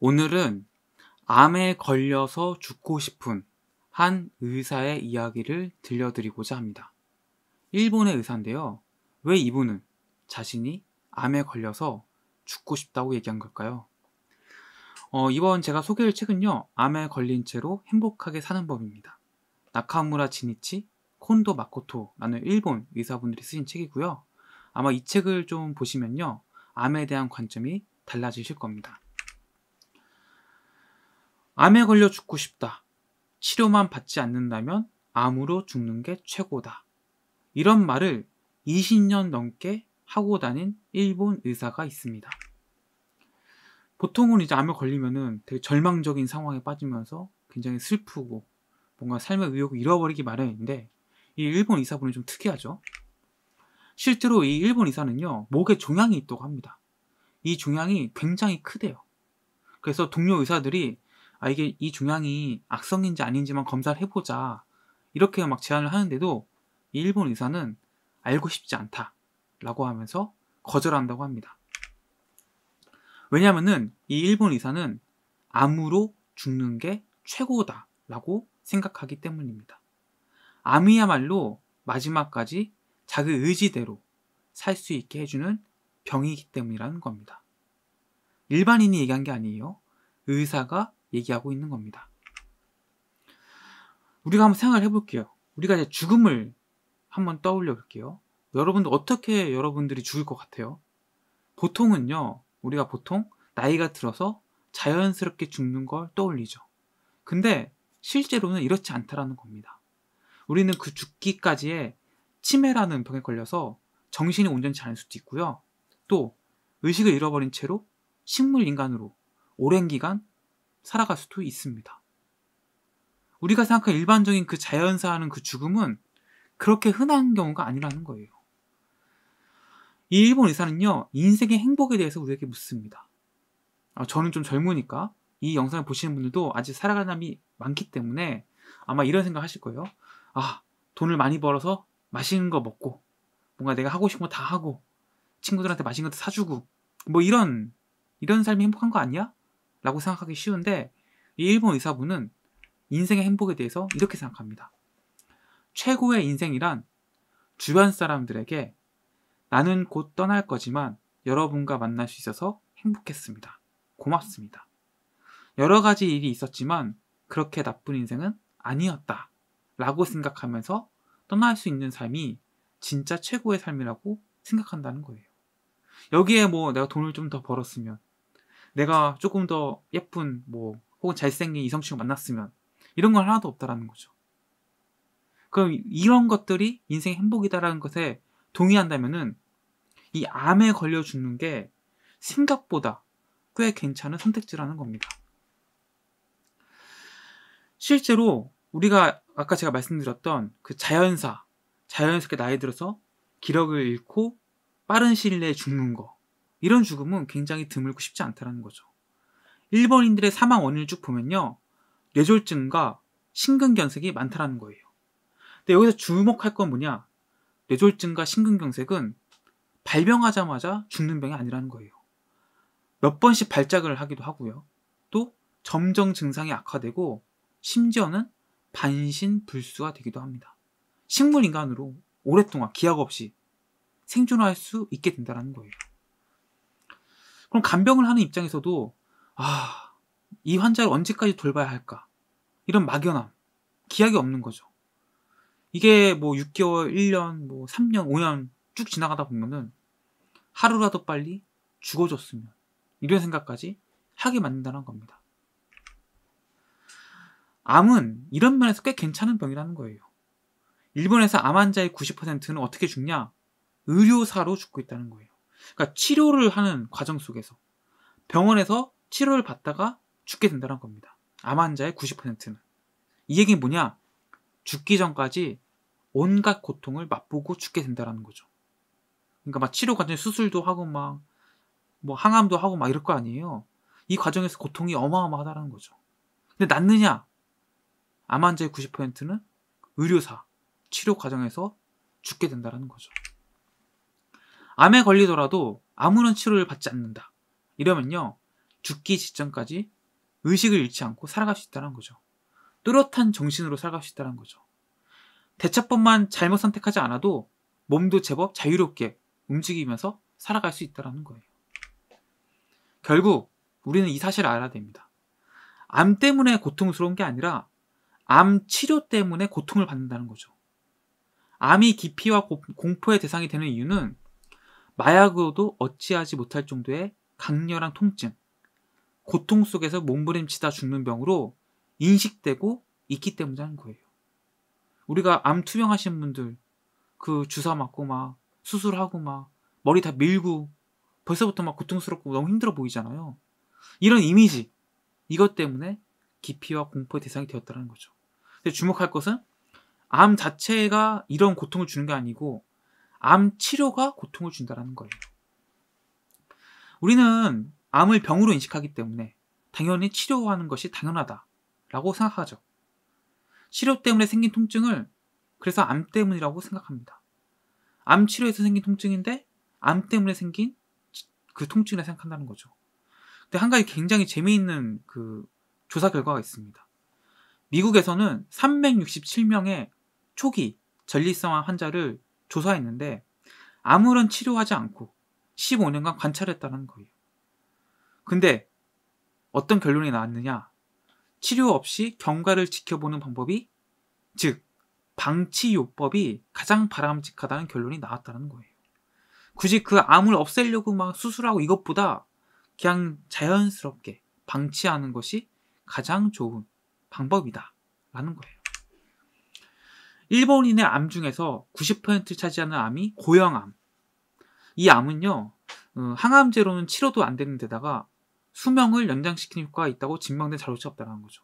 오늘은 암에 걸려서 죽고 싶은 한 의사의 이야기를 들려드리고자 합니다. 일본의 의사인데요. 왜 이분은 자신이 암에 걸려서 죽고 싶다고 얘기한 걸까요? 어, 이번 제가 소개할 책은요. 암에 걸린 채로 행복하게 사는 법입니다. 나카무라 지니치 콘도 마코토라는 일본 의사분들이 쓰신 책이고요. 아마 이 책을 좀 보시면요. 암에 대한 관점이 달라지실 겁니다. 암에 걸려 죽고 싶다. 치료만 받지 않는다면 암으로 죽는 게 최고다. 이런 말을 20년 넘게 하고 다닌 일본 의사가 있습니다. 보통은 이제 암에 걸리면은 되게 절망적인 상황에 빠지면서 굉장히 슬프고 뭔가 삶의 의욕을 잃어버리기 마련인데 이 일본 의사분은 좀 특이하죠. 실제로 이 일본 의사는요 목에 종양이 있다고 합니다. 이 종양이 굉장히 크대요. 그래서 동료 의사들이 아 이게 이 종양이 악성인지 아닌지만 검사를 해보자 이렇게 막 제안을 하는데도 이 일본 의사는 알고 싶지 않다라고 하면서 거절한다고 합니다. 왜냐면은 이 일본 의사는 암으로 죽는 게 최고다라고 생각하기 때문입니다. 암이야말로 마지막까지 자기 의지대로 살 수 있게 해주는 병이기 때문이라는 겁니다. 일반인이 얘기한 게 아니에요. 의사가 얘기하고 있는 겁니다. 우리가 한번 생각을 해볼게요. 우리가 이제 죽음을 한번 떠올려 볼게요. 여러분들 어떻게 여러분들이 죽을 것 같아요? 보통은요, 우리가 보통 나이가 들어서 자연스럽게 죽는 걸 떠올리죠. 근데 실제로는 이렇지 않다라는 겁니다. 우리는 그 죽기까지의 치매라는 병에 걸려서 정신이 온전치 않을 수도 있고요. 또 의식을 잃어버린 채로 식물 인간으로 오랜 기간 살아갈 수도 있습니다. 우리가 생각하는 일반적인 그 자연사하는 그 죽음은 그렇게 흔한 경우가 아니라는 거예요. 이 일본 의사는요, 인생의 행복에 대해서 우리에게 묻습니다. 어, 저는 좀 젊으니까 이 영상을 보시는 분들도 아직 살아가는 사람이 많기 때문에 아마 이런 생각 하실 거예요. 아, 돈을 많이 벌어서 맛있는 거 먹고, 뭔가 내가 하고 싶은 거 다 하고, 친구들한테 맛있는 것도 사주고, 뭐 이런, 이런 삶이 행복한 거 아니야? 라고 생각하기 쉬운데 이 일본 의사분은 인생의 행복에 대해서 이렇게 생각합니다. 최고의 인생이란 주변 사람들에게 나는 곧 떠날 거지만 여러분과 만날 수 있어서 행복했습니다. 고맙습니다. 여러 가지 일이 있었지만 그렇게 나쁜 인생은 아니었다. 라고 생각하면서 떠날 수 있는 삶이 진짜 최고의 삶이라고 생각한다는 거예요. 여기에 뭐 내가 돈을 좀 더 벌었으면, 내가 조금 더 예쁜 뭐 혹은 잘생긴 이성 친구 만났으면 이런 건 하나도 없다라는 거죠. 그럼 이런 것들이 인생의 행복이다라는 것에 동의한다면은 이 암에 걸려 죽는 게 생각보다 꽤 괜찮은 선택지라는 겁니다. 실제로 우리가 아까 제가 말씀드렸던 그 자연사, 자연스럽게 나이 들어서 기력을 잃고 빠른 시일 내에 죽는 거. 이런 죽음은 굉장히 드물고 쉽지 않다라는 거죠. 일본인들의 사망 원인을 쭉 보면요. 뇌졸증과 심근경색이 많다는 거예요. 근데 여기서 주목할 건 뭐냐? 뇌졸증과 심근경색은 발병하자마자 죽는 병이 아니라는 거예요. 몇 번씩 발작을 하기도 하고요. 또 점점 증상이 악화되고 심지어는 반신불수가 되기도 합니다. 식물인간으로 오랫동안 기약 없이 생존할 수 있게 된다는 거예요. 그럼 간병을 하는 입장에서도 아, 이 환자를 언제까지 돌봐야 할까? 이런 막연함, 기약이 없는 거죠. 이게 뭐 6개월, 1년, 뭐 3년, 5년 쭉 지나가다 보면은 하루라도 빨리 죽어줬으면 이런 생각까지 하게 만든다는 겁니다. 암은 이런 면에서 꽤 괜찮은 병이라는 거예요. 일본에서 암 환자의 90%는 어떻게 죽냐? 의료사로 죽고 있다는 거예요. 그러니까 치료를 하는 과정 속에서 병원에서 치료를 받다가 죽게 된다는 겁니다. 암 환자의 90%는. 이 얘기는 뭐냐? 죽기 전까지 온갖 고통을 맛보고 죽게 된다는 거죠. 그러니까 막 치료 과정에 수술도 하고 막 뭐 항암도 하고 막 이럴 거 아니에요. 이 과정에서 고통이 어마어마하다는 거죠. 근데 낫느냐? 암 환자의 90%는 의료사 치료 과정에서 죽게 된다는 거죠. 암에 걸리더라도 아무런 치료를 받지 않는다. 이러면요. 죽기 직전까지 의식을 잃지 않고 살아갈 수 있다는 거죠. 뚜렷한 정신으로 살아갈 수 있다는 거죠. 대처법만 잘못 선택하지 않아도 몸도 제법 자유롭게 움직이면서 살아갈 수 있다는 거예요. 결국 우리는 이 사실을 알아야 됩니다. 암 때문에 고통스러운 게 아니라 암 치료 때문에 고통을 받는다는 거죠. 암이 기피와 공포의 대상이 되는 이유는 마약으로도 어찌하지 못할 정도의 강렬한 통증, 고통 속에서 몸부림치다 죽는 병으로 인식되고 있기 때문이라는 거예요. 우리가 암 투병하신 분들 그 주사 맞고 막 수술하고 막 머리 다 밀고 벌써부터 막 고통스럽고 너무 힘들어 보이잖아요. 이런 이미지 이것 때문에 기피와 공포의 대상이 되었다는 거죠. 근데 주목할 것은 암 자체가 이런 고통을 주는 게 아니고 암 치료가 고통을 준다라는 거예요. 우리는 암을 병으로 인식하기 때문에 당연히 치료하는 것이 당연하다라고 생각하죠. 치료 때문에 생긴 통증을 그래서 암 때문이라고 생각합니다. 암 치료에서 생긴 통증인데 암 때문에 생긴 그 통증이라 생각한다는 거죠. 근데 한 가지 굉장히 재미있는 그 조사 결과가 있습니다. 미국에서는 367명의 초기 전립선 환자를 조사했는데 아무런 치료하지 않고 15년간 관찰했다는 거예요. 근데 어떤 결론이 나왔느냐? 치료 없이 경과를 지켜보는 방법이 즉 방치요법이 가장 바람직하다는 결론이 나왔다는 거예요. 굳이 그 암을 없애려고 막 수술하고 이것보다 그냥 자연스럽게 방치하는 것이 가장 좋은 방법이다. 라는 거예요. 일본인의 암 중에서 90% 차지하는 암이 고형암. 이 암은요, 어, 항암제로는 치료도 안 되는 데다가 수명을 연장시키는 효과가 있다고 증명된 자료조차 없다는 거죠.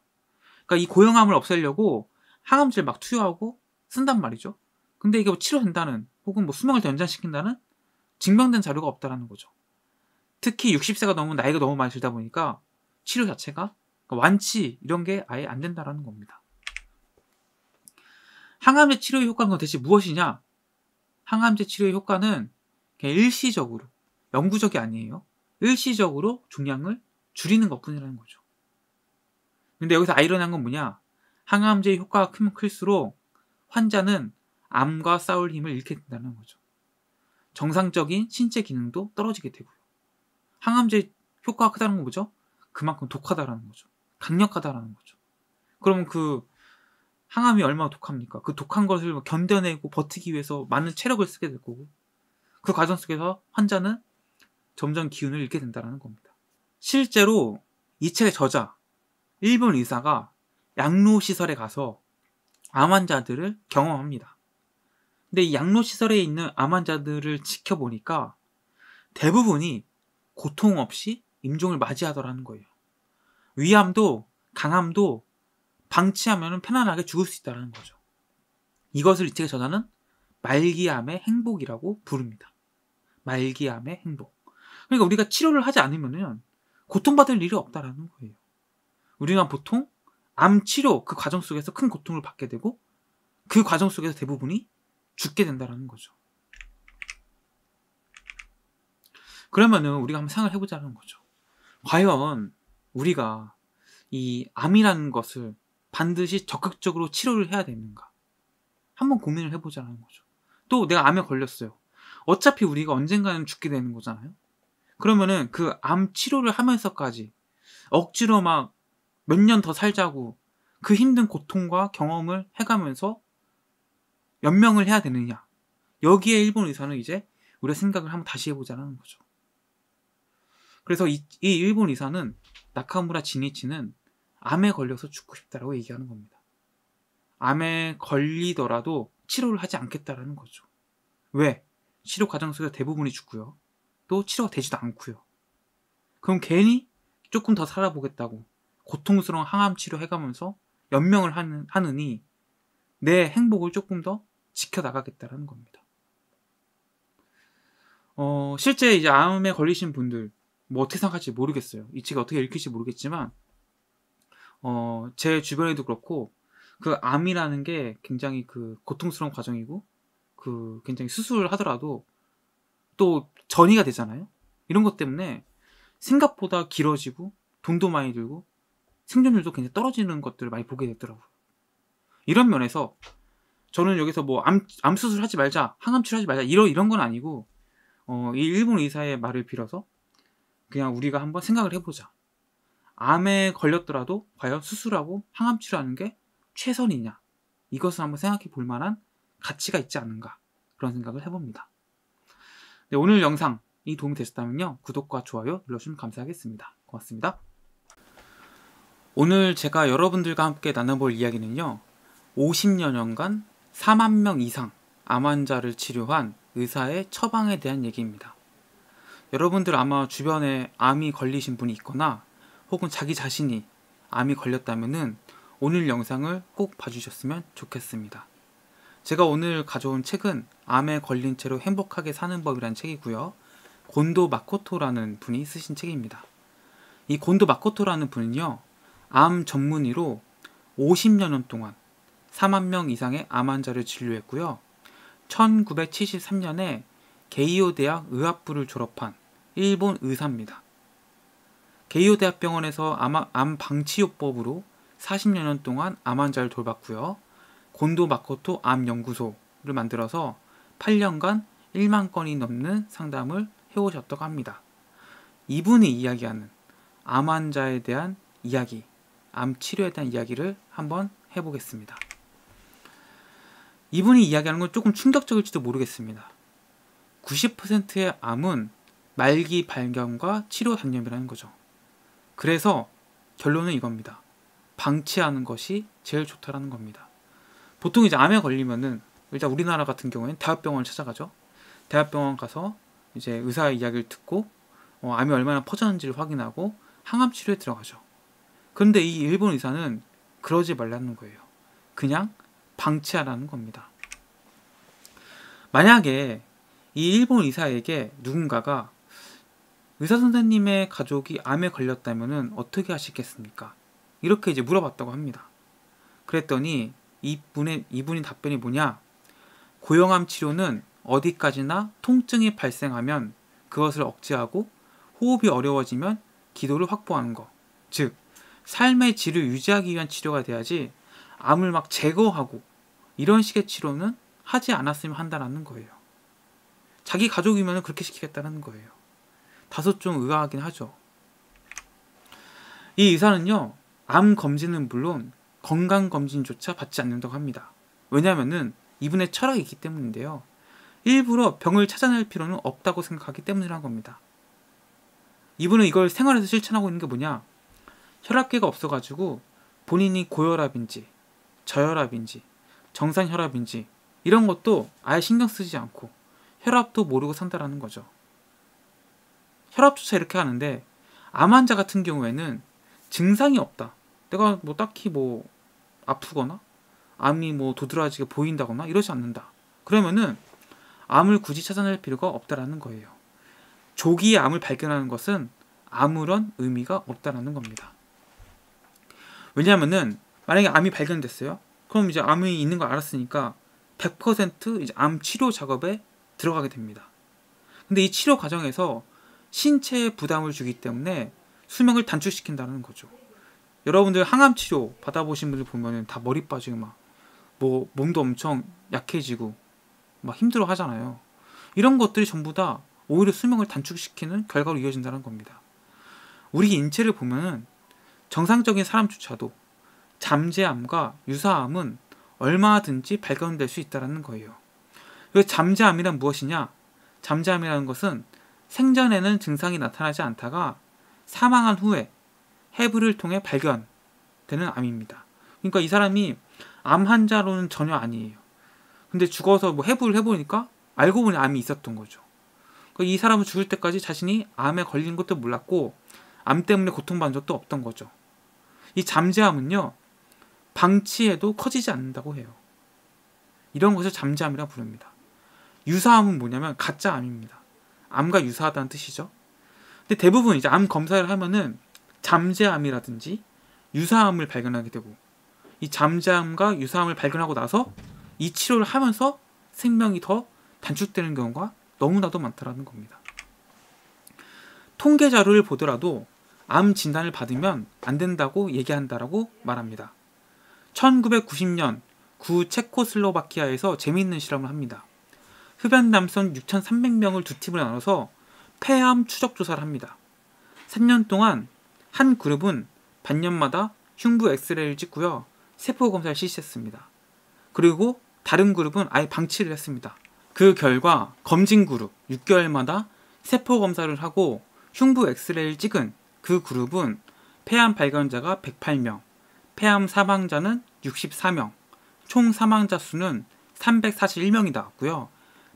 그러니까 이 고형암을 없애려고 항암제를 막 투여하고 쓴단 말이죠. 근데 이게 뭐 치료된다는 혹은 뭐 수명을 더 연장시킨다는 증명된 자료가 없다라는 거죠. 특히 60세가 넘은 나이가 너무 많이 들다 보니까 치료 자체가 그러니까 완치 이런 게 아예 안 된다라는 겁니다. 항암제 치료의 효과는 대체 무엇이냐? 항암제 치료의 효과는 그냥 일시적으로, 영구적이 아니에요. 일시적으로 중량을 줄이는 것 뿐이라는 거죠. 근데 여기서 아이러니한 건 뭐냐? 항암제의 효과가 크면 클수록 환자는 암과 싸울 힘을 잃게 된다는 거죠. 정상적인 신체 기능도 떨어지게 되고요. 항암제 효과가 크다는 건 뭐죠? 그만큼 독하다라는 거죠. 강력하다라는 거죠. 그러면 그 항암이 얼마나 독합니까? 그 독한 것을 견뎌내고 버티기 위해서 많은 체력을 쓰게 될 거고 그 과정 속에서 환자는 점점 기운을 잃게 된다는 겁니다. 실제로 이 책의 저자 일본 의사가 양로 시설에 가서 암 환자들을 경험합니다. 근데 이 양로 시설에 있는 암 환자들을 지켜보니까 대부분이 고통 없이 임종을 맞이하더라는 거예요. 위암도 강암도 방치하면 편안하게 죽을 수 있다는 거죠. 이것을 이책의 저자는 말기암의 행복이라고 부릅니다. 말기암의 행복. 그러니까 우리가 치료를 하지 않으면 고통받을 일이 없다라는 거예요. 우리는 보통 암 치료 그 과정 속에서 큰 고통을 받게 되고 그 과정 속에서 대부분이 죽게 된다라는 거죠. 그러면은 우리가 한번 생각을 해보자는 거죠. 과연 우리가 이 암이라는 것을 반드시 적극적으로 치료를 해야 되는가? 한번 고민을 해보자는 거죠. 또 내가 암에 걸렸어요. 어차피 우리가 언젠가는 죽게 되는 거잖아요. 그러면은 그 암 치료를 하면서까지 억지로 막 몇 년 더 살자고 그 힘든 고통과 경험을 해가면서 연명을 해야 되느냐. 여기에 일본 의사는 이제 우리가 생각을 한번 다시 해보자는 거죠. 그래서 이, 이 일본 의사는 나카무라 지니치는 암에 걸려서 죽고 싶다라고 얘기하는 겁니다. 암에 걸리더라도 치료를 하지 않겠다라는 거죠. 왜? 치료 과정 속에서 대부분이 죽고요. 또 치료가 되지도 않고요. 그럼 괜히 조금 더 살아보겠다고 고통스러운 항암 치료 해가면서 연명을 하는, 하느니 내 행복을 조금 더 지켜나가겠다라는 겁니다. 어, 실제 이제 암에 걸리신 분들, 뭐 어떻게 생각할지 모르겠어요. 이 책이 어떻게 읽힐지 모르겠지만, 어, 제 주변에도 그렇고 그 암이라는 게 굉장히 그 고통스러운 과정이고 그 굉장히 수술하더라도 을또 전이가 되잖아요. 이런 것 때문에 생각보다 길어지고 돈도 많이 들고 생존율도 굉장히 떨어지는 것들을 많이 보게 되더라고요. 이런 면에서 저는 여기서 뭐 암, 암 수술하지 말자, 항암 치료하지 말자 이런 이런 건 아니고 어, 이 일본 의사의 말을 빌어서 그냥 우리가 한번 생각을 해보자. 암에 걸렸더라도 과연 수술하고 항암 치료하는 게 최선이냐 이것을 한번 생각해 볼 만한 가치가 있지 않은가 그런 생각을 해봅니다. 네, 오늘 영상이 도움이 되셨다면요 구독과 좋아요 눌러주시면 감사하겠습니다. 고맙습니다. 오늘 제가 여러분들과 함께 나눠볼 이야기는요 50여년간 4만 명 이상 암 환자를 치료한 의사의 처방에 대한 얘기입니다. 여러분들 아마 주변에 암이 걸리신 분이 있거나 혹은 자기 자신이 암이 걸렸다면 오늘 영상을 꼭 봐주셨으면 좋겠습니다. 제가 오늘 가져온 책은 암에 걸린 채로 행복하게 사는 법이란 책이고요. 곤도 마코토라는 분이 쓰신 책입니다. 이 곤도 마코토라는 분은요. 암 전문의로 50년 동안 4만 명 이상의 암 환자를 진료했고요. 1973년에 게이오 대학 의학부를 졸업한 일본 의사입니다. 개이오 대학병원에서 암, 암 방치요법으로 40여 년 동안 암 환자를 돌봤고요. 곤도 마코토 암 연구소를 만들어서 8년간 1만 건이 넘는 상담을 해오셨다고 합니다. 이분이 이야기하는 암 환자에 대한 이야기, 암 치료에 대한 이야기를 한번 해보겠습니다. 이분이 이야기하는 건 조금 충격적일지도 모르겠습니다. 90%의 암은 말기 발견과 치료 단념이라는 거죠. 그래서 결론은 이겁니다. 방치하는 것이 제일 좋다라는 겁니다. 보통 이제 암에 걸리면은 일단 우리나라 같은 경우에는 대학병원을 찾아가죠. 대학병원 가서 이제 의사의 이야기를 듣고 어, 암이 얼마나 퍼졌는지를 확인하고 항암 치료에 들어가죠. 그런데 이 일본 의사는 그러지 말라는 거예요. 그냥 방치하라는 겁니다. 만약에 이 일본 의사에게 누군가가 의사 선생님의 가족이 암에 걸렸다면 어떻게 하시겠습니까? 이렇게 이제 물어봤다고 합니다. 그랬더니 이분의 이분이 답변이 뭐냐? 고형암 치료는 어디까지나 통증이 발생하면 그것을 억제하고 호흡이 어려워지면 기도를 확보하는 것. 즉, 삶의 질을 유지하기 위한 치료가 돼야지 암을 막 제거하고 이런 식의 치료는 하지 않았으면 한다는 거예요. 자기 가족이면 그렇게 시키겠다는 거예요. 다소 좀 의아하긴 하죠. 이 의사는요, 암 검진은 물론 건강 검진조차 받지 않는다고 합니다. 왜냐면은 이분의 철학이 있기 때문인데요. 일부러 병을 찾아낼 필요는 없다고 생각하기 때문이라는 겁니다. 이분은 이걸 생활에서 실천하고 있는 게 뭐냐? 혈압계가 없어가지고 본인이 고혈압인지 저혈압인지 정상혈압인지 이런 것도 아예 신경 쓰지 않고 혈압도 모르고 산다라는 거죠. 혈압 조사 이렇게 하는데 암 환자 같은 경우에는 증상이 없다. 내가 뭐 딱히 뭐 아프거나 암이 뭐 도드라지게 보인다거나 이러지 않는다. 그러면은 암을 굳이 찾아낼 필요가 없다라는 거예요. 조기에 암을 발견하는 것은 아무런 의미가 없다라는 겁니다. 왜냐하면은 만약에 암이 발견됐어요. 그럼 이제 암이 있는 걸 알았으니까 100% 이제 암 치료 작업에 들어가게 됩니다. 근데 이 치료 과정에서 신체에 부담을 주기 때문에 수명을 단축시킨다는 거죠. 여러분들 항암 치료 받아보신 분들 보면은 다 머리 빠지고 막 뭐 몸도 엄청 약해지고 막 힘들어 하잖아요. 이런 것들이 전부 다 오히려 수명을 단축시키는 결과로 이어진다는 겁니다. 우리 인체를 보면은 정상적인 사람조차도 잠재암과 유사암은 얼마든지 발견될 수 있다는 거예요. 그 잠재암이란 무엇이냐? 잠재암이라는 것은 생전에는 증상이 나타나지 않다가 사망한 후에 해부를 통해 발견되는 암입니다. 그러니까 이 사람이 암 환자로는 전혀 아니에요. 근데 죽어서 뭐 해부를 해보니까 알고 보니 암이 있었던 거죠. 그러니까 이 사람은 죽을 때까지 자신이 암에 걸린 것도 몰랐고 암 때문에 고통받은 적도 없던 거죠. 이 잠재함은요 방치해도 커지지 않는다고 해요. 이런 것을 잠재함이라 부릅니다. 유사함은 뭐냐면 가짜암입니다. 암과 유사하다는 뜻이죠. 근데 대부분 이제 암 검사를 하면은 잠재암이라든지 유사암을 발견하게 되고 이 잠재암과 유사암을 발견하고 나서 이 치료를 하면서 생명이 더 단축되는 경우가 너무나도 많다라는 겁니다. 통계 자료를 보더라도 암 진단을 받으면 안 된다고 얘기한다라고 말합니다. 1990년 구 체코슬로바키아에서 재미있는 실험을 합니다. 흡연 남성 6,300명을 두 팀으로 나눠서 폐암 추적 조사를 합니다. 3년 동안 한 그룹은 반년마다 흉부 엑스레이를 찍고요. 세포 검사를 실시했습니다. 그리고 다른 그룹은 아예 방치를 했습니다. 그 결과 검진 그룹 6개월마다 세포 검사를 하고 흉부 엑스레이를 찍은 그 그룹은 폐암 발견자가 108명, 폐암 사망자는 64명, 총 사망자 수는 341명이 나왔고요.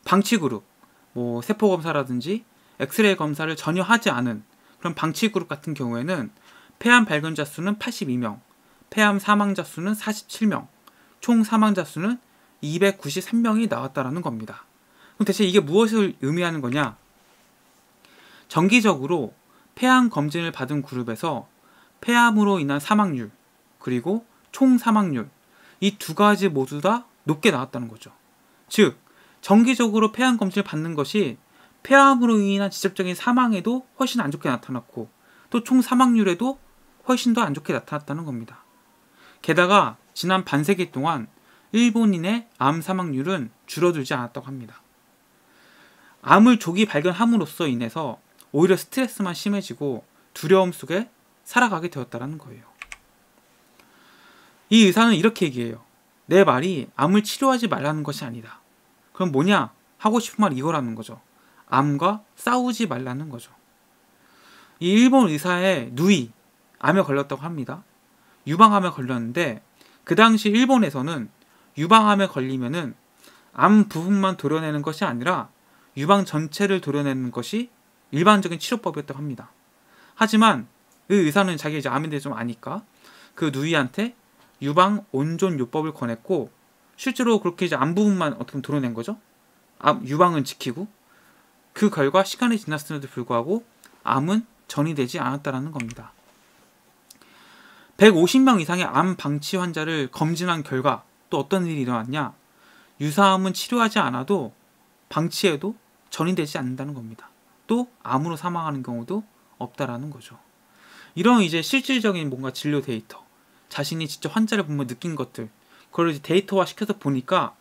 방치그룹, 뭐 세포 검사라든지 엑스레이 검사를 전혀 하지 않은 그런 방치그룹 같은 경우에는 폐암 발견자 수는 82명, 폐암 사망자 수는 47명, 총 사망자 수는 293명이 나왔다라는 겁니다. 그럼 대체 이게 무엇을 의미하는 거냐? 정기적으로 폐암 검진을 받은 그룹에서 폐암으로 인한 사망률 그리고 총 사망률 이 두 가지 모두 다 높게 나왔다는 거죠. 즉 정기적으로 폐암 검진을 받는 것이 폐암으로 인한 직접적인 사망에도 훨씬 안 좋게 나타났고 또 총 사망률에도 훨씬 더 안 좋게 나타났다는 겁니다. 게다가 지난 반세기 동안 일본인의 암 사망률은 줄어들지 않았다고 합니다. 암을 조기 발견함으로써 인해서 오히려 스트레스만 심해지고 두려움 속에 살아가게 되었다는 거예요. 이 의사는 이렇게 얘기해요. 내 말이 암을 치료하지 말라는 것이 아니다. 그럼 뭐냐? 하고 싶은 말 이거라는 거죠. 암과 싸우지 말라는 거죠. 이 일본 의사의 누이, 암에 걸렸다고 합니다. 유방암에 걸렸는데 그 당시 일본에서는 유방암에 걸리면은 암 부분만 도려내는 것이 아니라 유방 전체를 도려내는 것이 일반적인 치료법이었다고 합니다. 하지만 이 그 의사는 자기 이제 암에 대해 좀 아니까 그 누이한테 유방 온존 요법을 권했고 실제로 그렇게 이제 안 부분만 어떻게 보면 드러낸 거죠. 암 유방은 지키고 그 결과 시간이 지났음에도 불구하고 암은 전이되지 않았다라는 겁니다. 150명 이상의 암 방치 환자를 검진한 결과 또 어떤 일이 일어났냐? 유사암은 치료하지 않아도 방치해도 전이되지 않는다는 겁니다. 또 암으로 사망하는 경우도 없다라는 거죠. 이런 이제 실질적인 뭔가 진료 데이터, 자신이 직접 환자를 보면 느낀 것들, 그걸 이제 데이터화 시켜서 보니까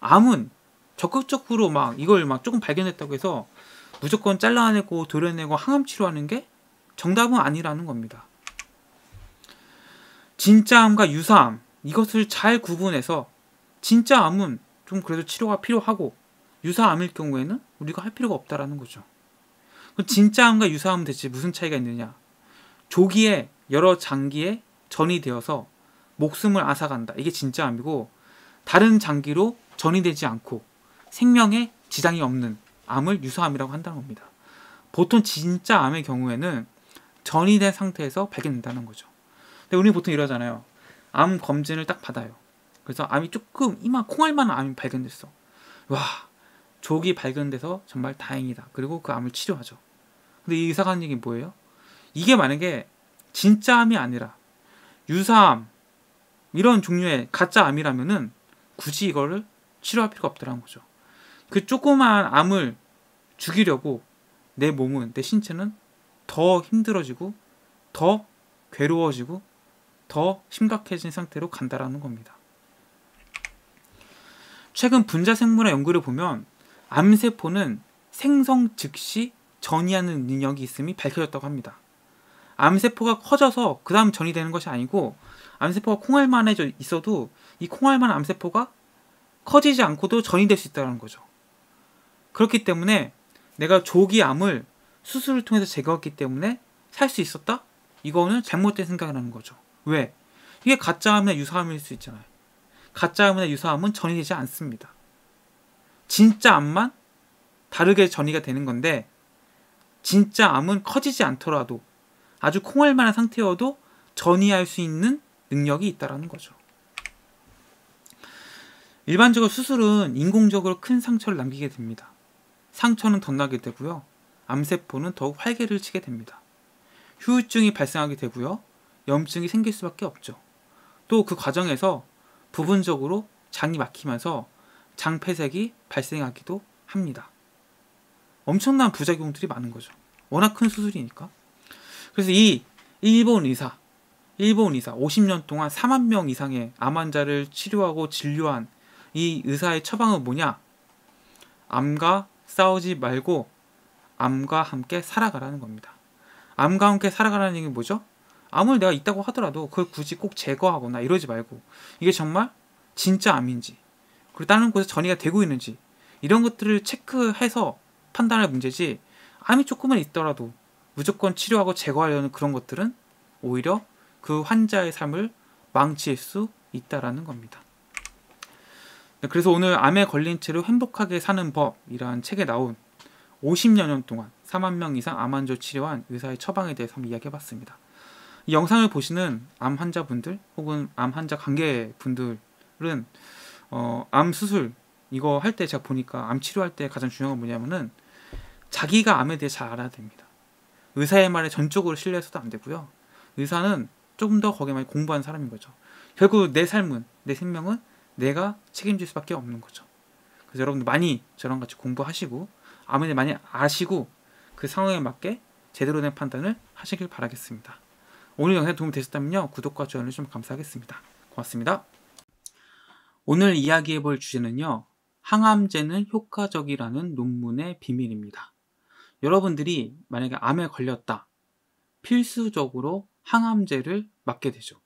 암은 적극적으로 막 이걸 막 조금 발견했다고 해서 무조건 잘라내고 도려내고 항암 치료하는 게 정답은 아니라는 겁니다. 진짜암과 유사암 이것을 잘 구분해서 진짜암은 좀 그래도 치료가 필요하고 유사암일 경우에는 우리가 할 필요가 없다라는 거죠. 그럼 진짜암과 유사암은 대체 무슨 차이가 있느냐? 조기에 여러 장기에 전이 되어서 목숨을 앗아간다. 이게 진짜 암이고 다른 장기로 전이되지 않고 생명에 지장이 없는 암을 유사암이라고 한다는 겁니다. 보통 진짜 암의 경우에는 전이된 상태에서 발견된다는 거죠. 근데 우리 보통 이러잖아요. 암 검진을 딱 받아요. 그래서 암이 조금 이마 콩알만한 암이 발견됐어. 와 조기 발견돼서 정말 다행이다. 그리고 그 암을 치료하죠. 근데 이 의사가 한 얘기는 뭐예요? 이게 만약에 진짜 암이 아니라 유사암 이런 종류의 가짜 암이라면은 굳이 이걸 치료할 필요가 없더라는 거죠. 그 조그마한 암을 죽이려고 내 몸은, 내 신체는 더 힘들어지고 더 괴로워지고 더 심각해진 상태로 간다라는 겁니다. 최근 분자 생물의 연구를 보면 암세포는 생성 즉시 전이하는 능력이 있음이 밝혀졌다고 합니다. 암세포가 커져서 그 다음 전이 되는 것이 아니고 암세포가 콩알만해져 있어도 이 콩알만 암세포가 커지지 않고도 전이될 수 있다는 거죠. 그렇기 때문에 내가 조기암을 수술을 통해서 제거했기 때문에 살 수 있었다? 이거는 잘못된 생각이라는 거죠. 왜? 이게 가짜암이나 유사암일 수 있잖아요. 가짜암이나 유사암은 전이되지 않습니다. 진짜 암만 다르게 전이가 되는 건데 진짜 암은 커지지 않더라도 아주 콩알만한 상태여도 전이할 수 있는 능력이 있다라는 거죠. 일반적으로 수술은 인공적으로 큰 상처를 남기게 됩니다. 상처는 덧나게 되고요. 암세포는 더욱 활개를 치게 됩니다. 후유증이 발생하게 되고요. 염증이 생길 수밖에 없죠. 또 그 과정에서 부분적으로 장이 막히면서 장폐색이 발생하기도 합니다. 엄청난 부작용들이 많은 거죠. 워낙 큰 수술이니까. 그래서 이 일본 의사 일본 의사 50년 동안 4만 명 이상의 암 환자를 치료하고 진료한 이 의사의 처방은 뭐냐? 암과 싸우지 말고 암과 함께 살아가라는 겁니다. 암과 함께 살아가라는 얘기는 뭐죠? 암을 내가 있다고 하더라도 그걸 굳이 꼭 제거하거나 이러지 말고 이게 정말 진짜 암인지 그리고 다른 곳에 전이가 되고 있는지 이런 것들을 체크해서 판단할 문제지 암이 조금만 있더라도 무조건 치료하고 제거하려는 그런 것들은 오히려 그 환자의 삶을 망칠 수 있다라는 겁니다. 네, 그래서 오늘 암에 걸린 채로 행복하게 사는 법이라는 책에 나온 50여 년 동안 4만 명 이상 암환자 치료한 의사의 처방에 대해서 한번 이야기해 봤습니다. 이 영상을 보시는 암 환자분들 혹은 암 환자 관계분들은 어, 암 수술 이거 할 때 제가 보니까 암 치료할 때 가장 중요한 건 뭐냐면은 자기가 암에 대해 잘 알아야 됩니다. 의사의 말에 전적으로 신뢰해서도 안 되고요. 의사는 조금 더 거기에 많이 공부한 사람인 거죠. 결국 내 삶은 내 생명은 내가 책임질 수밖에 없는 거죠. 그래서 여러분들 많이 저랑 같이 공부하시고 아무리 많이 아시고 그 상황에 맞게 제대로 된 판단을 하시길 바라겠습니다. 오늘 영상 도움이 되셨다면요 구독과 좋아요를 좀 감사하겠습니다. 고맙습니다. 오늘 이야기해 볼 주제는요 항암제는 효과적이라는 논문의 비밀입니다. 여러분들이 만약에 암에 걸렸다 필수적으로 항암제를 맞게 되죠.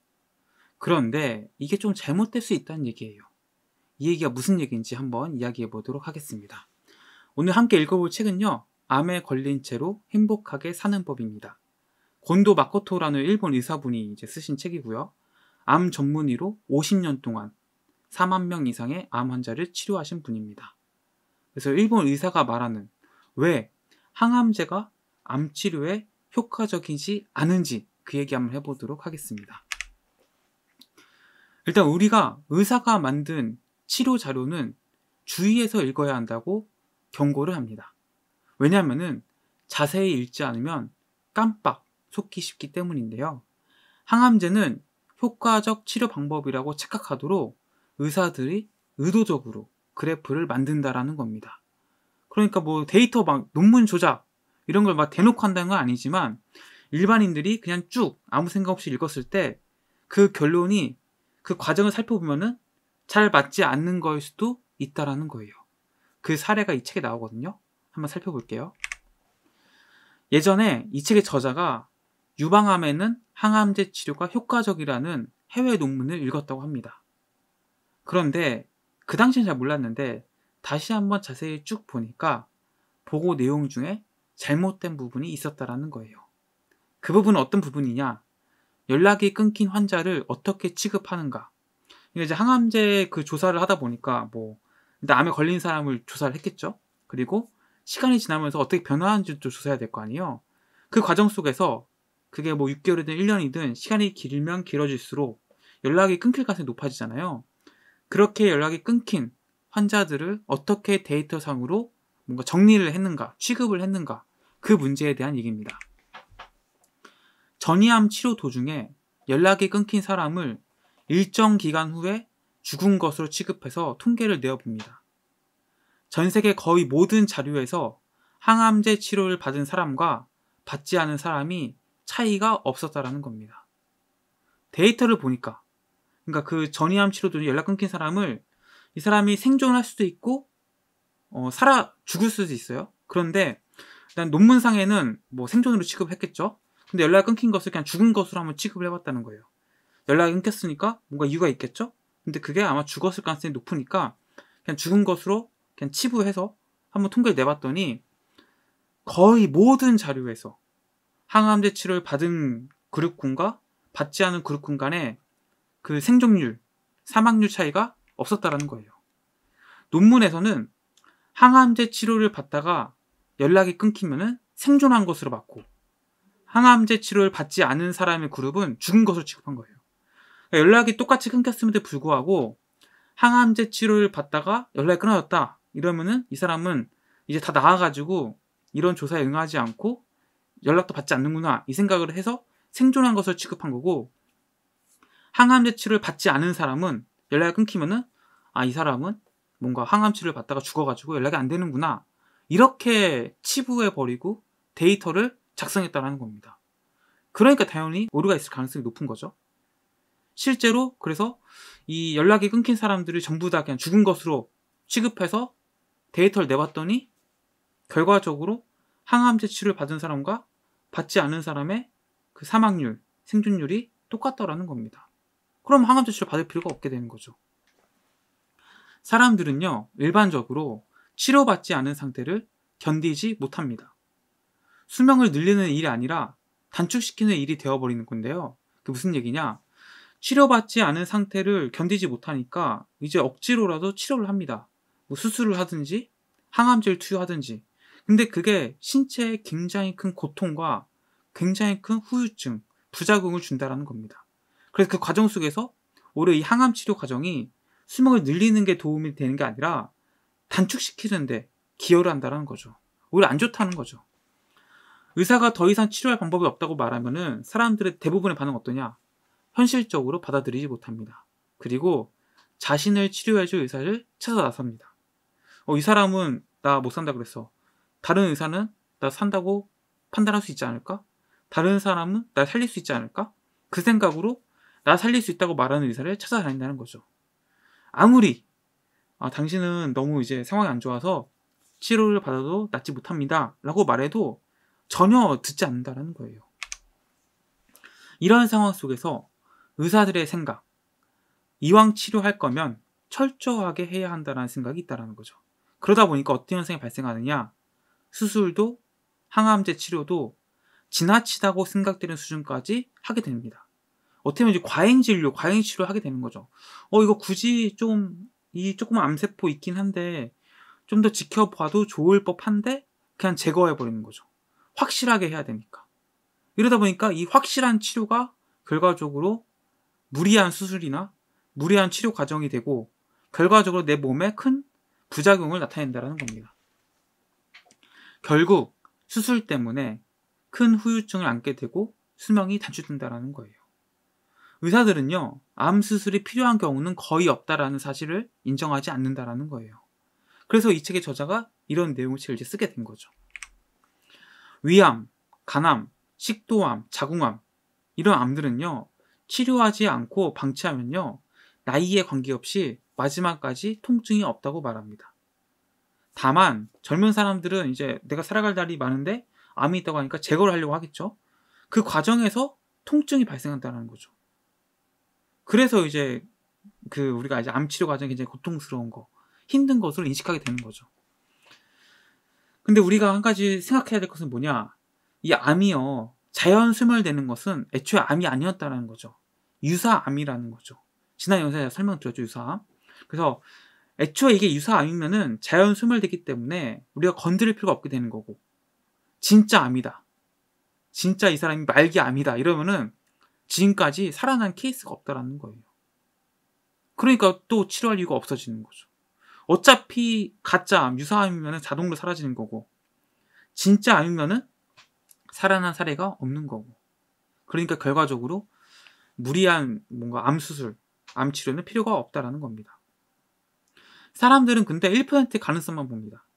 그런데 이게 좀 잘못될 수 있다는 얘기예요. 이 얘기가 무슨 얘기인지 한번 이야기해 보도록 하겠습니다. 오늘 함께 읽어볼 책은요. 암에 걸린 채로 행복하게 사는 법입니다. 곤도 마코토라는 일본 의사분이 이제 쓰신 책이고요. 암 전문의로 50년 동안 4만 명 이상의 암 환자를 치료하신 분입니다. 그래서 일본 의사가 말하는 왜 항암제가 암 치료에 효과적이지 않은지 그 얘기 한번 해보도록 하겠습니다. 일단 우리가 의사가 만든 치료 자료는 주의해서 읽어야 한다고 경고를 합니다. 왜냐하면 자세히 읽지 않으면 깜빡 속기 쉽기 때문인데요. 항암제는 효과적 치료 방법이라고 착각하도록 의사들이 의도적으로 그래프를 만든다라는 겁니다. 그러니까 뭐 데이터 막 논문 조작 이런 걸 막 대놓고 한다는 건 아니지만 일반인들이 그냥 쭉 아무 생각 없이 읽었을 때 그 결론이 그 과정을 살펴보면은 잘 맞지 않는 거일 수도 있다라는 거예요. 그 사례가 이 책에 나오거든요. 한번 살펴볼게요. 예전에 이 책의 저자가 유방암에는 항암제 치료가 효과적이라는 해외 논문을 읽었다고 합니다. 그런데 그 당시엔 잘 몰랐는데 다시 한번 자세히 쭉 보니까 보고 내용 중에 잘못된 부분이 있었다라는 거예요. 그 부분은 어떤 부분이냐? 연락이 끊긴 환자를 어떻게 취급하는가? 그러 이제 항암제 그 조사를 하다 보니까 뭐 일단 암에 걸린 사람을 조사를 했겠죠. 그리고 시간이 지나면서 어떻게 변화하는지도 조사해야 될 거 아니에요. 그 과정 속에서 그게 뭐 6개월이든 1년이든 시간이 길면 길어질수록 연락이 끊길 가능성이 높아지잖아요. 그렇게 연락이 끊긴 환자들을 어떻게 데이터상으로 뭔가 정리를 했는가, 취급을 했는가, 그 문제에 대한 얘기입니다. 전이암 치료 도중에 연락이 끊긴 사람을 일정 기간 후에 죽은 것으로 취급해서 통계를 내어봅니다. 전 세계 거의 모든 자료에서 항암제 치료를 받은 사람과 받지 않은 사람이 차이가 없었다라는 겁니다. 데이터를 보니까 그러니까 그 전이암 치료 도중 에 연락 끊긴 사람을 이 사람이 생존할 수도 있고 어, 살아 죽을 수도 있어요. 그런데 일단 논문상에는 뭐 생존으로 취급했겠죠. 근데 연락이 끊긴 것을 그냥 죽은 것으로 한번 취급을 해봤다는 거예요. 연락이 끊겼으니까 뭔가 이유가 있겠죠? 근데 그게 아마 죽었을 가능성이 높으니까 그냥 죽은 것으로 그냥 치부해서 한번 통계를 내봤더니 거의 모든 자료에서 항암제 치료를 받은 그룹군과 받지 않은 그룹군 간에 그 생존율, 사망률 차이가 없었다라는 거예요. 논문에서는 항암제 치료를 받다가 연락이 끊기면은 생존한 것으로 봤고 항암제 치료를 받지 않은 사람의 그룹은 죽은 것으로 취급한 거예요. 그러니까 연락이 똑같이 끊겼음에도 불구하고 항암제 치료를 받다가 연락이 끊어졌다. 이러면은 이 사람은 이제 다 나아가지고 이런 조사에 응하지 않고 연락도 받지 않는구나 이 생각을 해서 생존한 것을 취급한 거고 항암제 치료를 받지 않은 사람은 연락이 끊기면은 아 이 사람은 뭔가 항암 치료를 받다가 죽어가지고 연락이 안 되는구나 이렇게 치부해 버리고 데이터를 작성했다라는 겁니다. 그러니까 당연히 오류가 있을 가능성이 높은 거죠. 실제로 그래서 이 연락이 끊긴 사람들을 전부 다 그냥 죽은 것으로 취급해서 데이터를 내봤더니 결과적으로 항암제 치료를 받은 사람과 받지 않은 사람의 그 사망률, 생존율이 똑같다라는 겁니다. 그럼 항암제 치료 받을 필요가 없게 되는 거죠. 사람들은요, 일반적으로 치료받지 않은 상태를 견디지 못합니다. 수명을 늘리는 일이 아니라 단축시키는 일이 되어버리는 건데요. 그게 무슨 얘기냐? 치료받지 않은 상태를 견디지 못하니까 이제 억지로라도 치료를 합니다. 뭐 수술을 하든지 항암제를 투여하든지. 근데 그게 신체에 굉장히 큰 고통과 굉장히 큰 후유증, 부작용을 준다라는 겁니다. 그래서 그 과정 속에서 오히려 이 항암 치료 과정이 수명을 늘리는 게 도움이 되는 게 아니라 단축시키는데 기여를 한다는 거죠. 오히려 안 좋다는 거죠. 의사가 더 이상 치료할 방법이 없다고 말하면은 사람들의 대부분의 반응은 어떠냐? 현실적으로 받아들이지 못합니다. 그리고 자신을 치료해줄 의사를 찾아 나섭니다. 어, 이 사람은 나 못 산다 그랬어. 다른 의사는 나 산다고 판단할 수 있지 않을까? 다른 사람은 나 살릴 수 있지 않을까? 그 생각으로 나 살릴 수 있다고 말하는 의사를 찾아다닌다는 거죠. 아무리 아, 당신은 너무 이제 상황이 안 좋아서 치료를 받아도 낫지 못합니다. 라고 말해도 전혀 듣지 않는다는 라 거예요. 이런 상황 속에서 의사들의 생각, 이왕 치료할 거면 철저하게 해야 한다는 라 생각이 있다는 라 거죠. 그러다 보니까 어떤 현상이 발생하느냐? 수술도 항암제 치료도 지나치다고 생각되는 수준까지 하게 됩니다. 어떻게 보면 이제 과잉 진료, 과잉 치료 하게 되는 거죠. 어, 이거 굳이 좀, 이 조금 암세포 있긴 한데, 좀 더 지켜봐도 좋을 법한데, 그냥 제거해버리는 거죠. 확실하게 해야 되니까. 이러다 보니까 이 확실한 치료가 결과적으로 무리한 수술이나 무리한 치료 과정이 되고 결과적으로 내 몸에 큰 부작용을 나타낸다는 겁니다. 결국 수술 때문에 큰 후유증을 안게 되고 수명이 단축된다라는 거예요. 의사들은요, 암 수술이 필요한 경우는 거의 없다라는 사실을 인정하지 않는다라는 거예요. 그래서 이 책의 저자가 이런 내용을 이제 쓰게 된 거죠. 위암, 간암, 식도암, 자궁암 이런 암들은요 치료하지 않고 방치하면요 나이에 관계없이 마지막까지 통증이 없다고 말합니다. 다만 젊은 사람들은 이제 내가 살아갈 날이 많은데 암이 있다고 하니까 제거를 하려고 하겠죠. 그 과정에서 통증이 발생한다는 거죠. 그래서 이제 그 우리가 이제 암 치료 과정이 굉장히 고통스러운 거, 힘든 것으로 인식하게 되는 거죠. 근데 우리가 한 가지 생각해야 될 것은 뭐냐? 이 암이요. 자연 소멸되는 것은 애초에 암이 아니었다는 거죠. 유사암이라는 거죠. 지난 영상에 설명드렸죠, 유사암. 그래서 애초에 이게 유사암이면은 자연 소멸되기 때문에 우리가 건드릴 필요가 없게 되는 거고. 진짜 암이다. 진짜 이 사람이 말기 암이다. 이러면은 지금까지 살아난 케이스가 없다라는 거예요. 그러니까 또 치료할 이유가 없어지는 거죠. 어차피 가짜 암, 유사암이면 자동으로 사라지는 거고 진짜 암이면은 살아난 사례가 없는 거고 그러니까 결과적으로 무리한 뭔가 암 수술, 암 치료는 필요가 없다라는 겁니다. 사람들은 근데 1%의 가능성만 봅니다.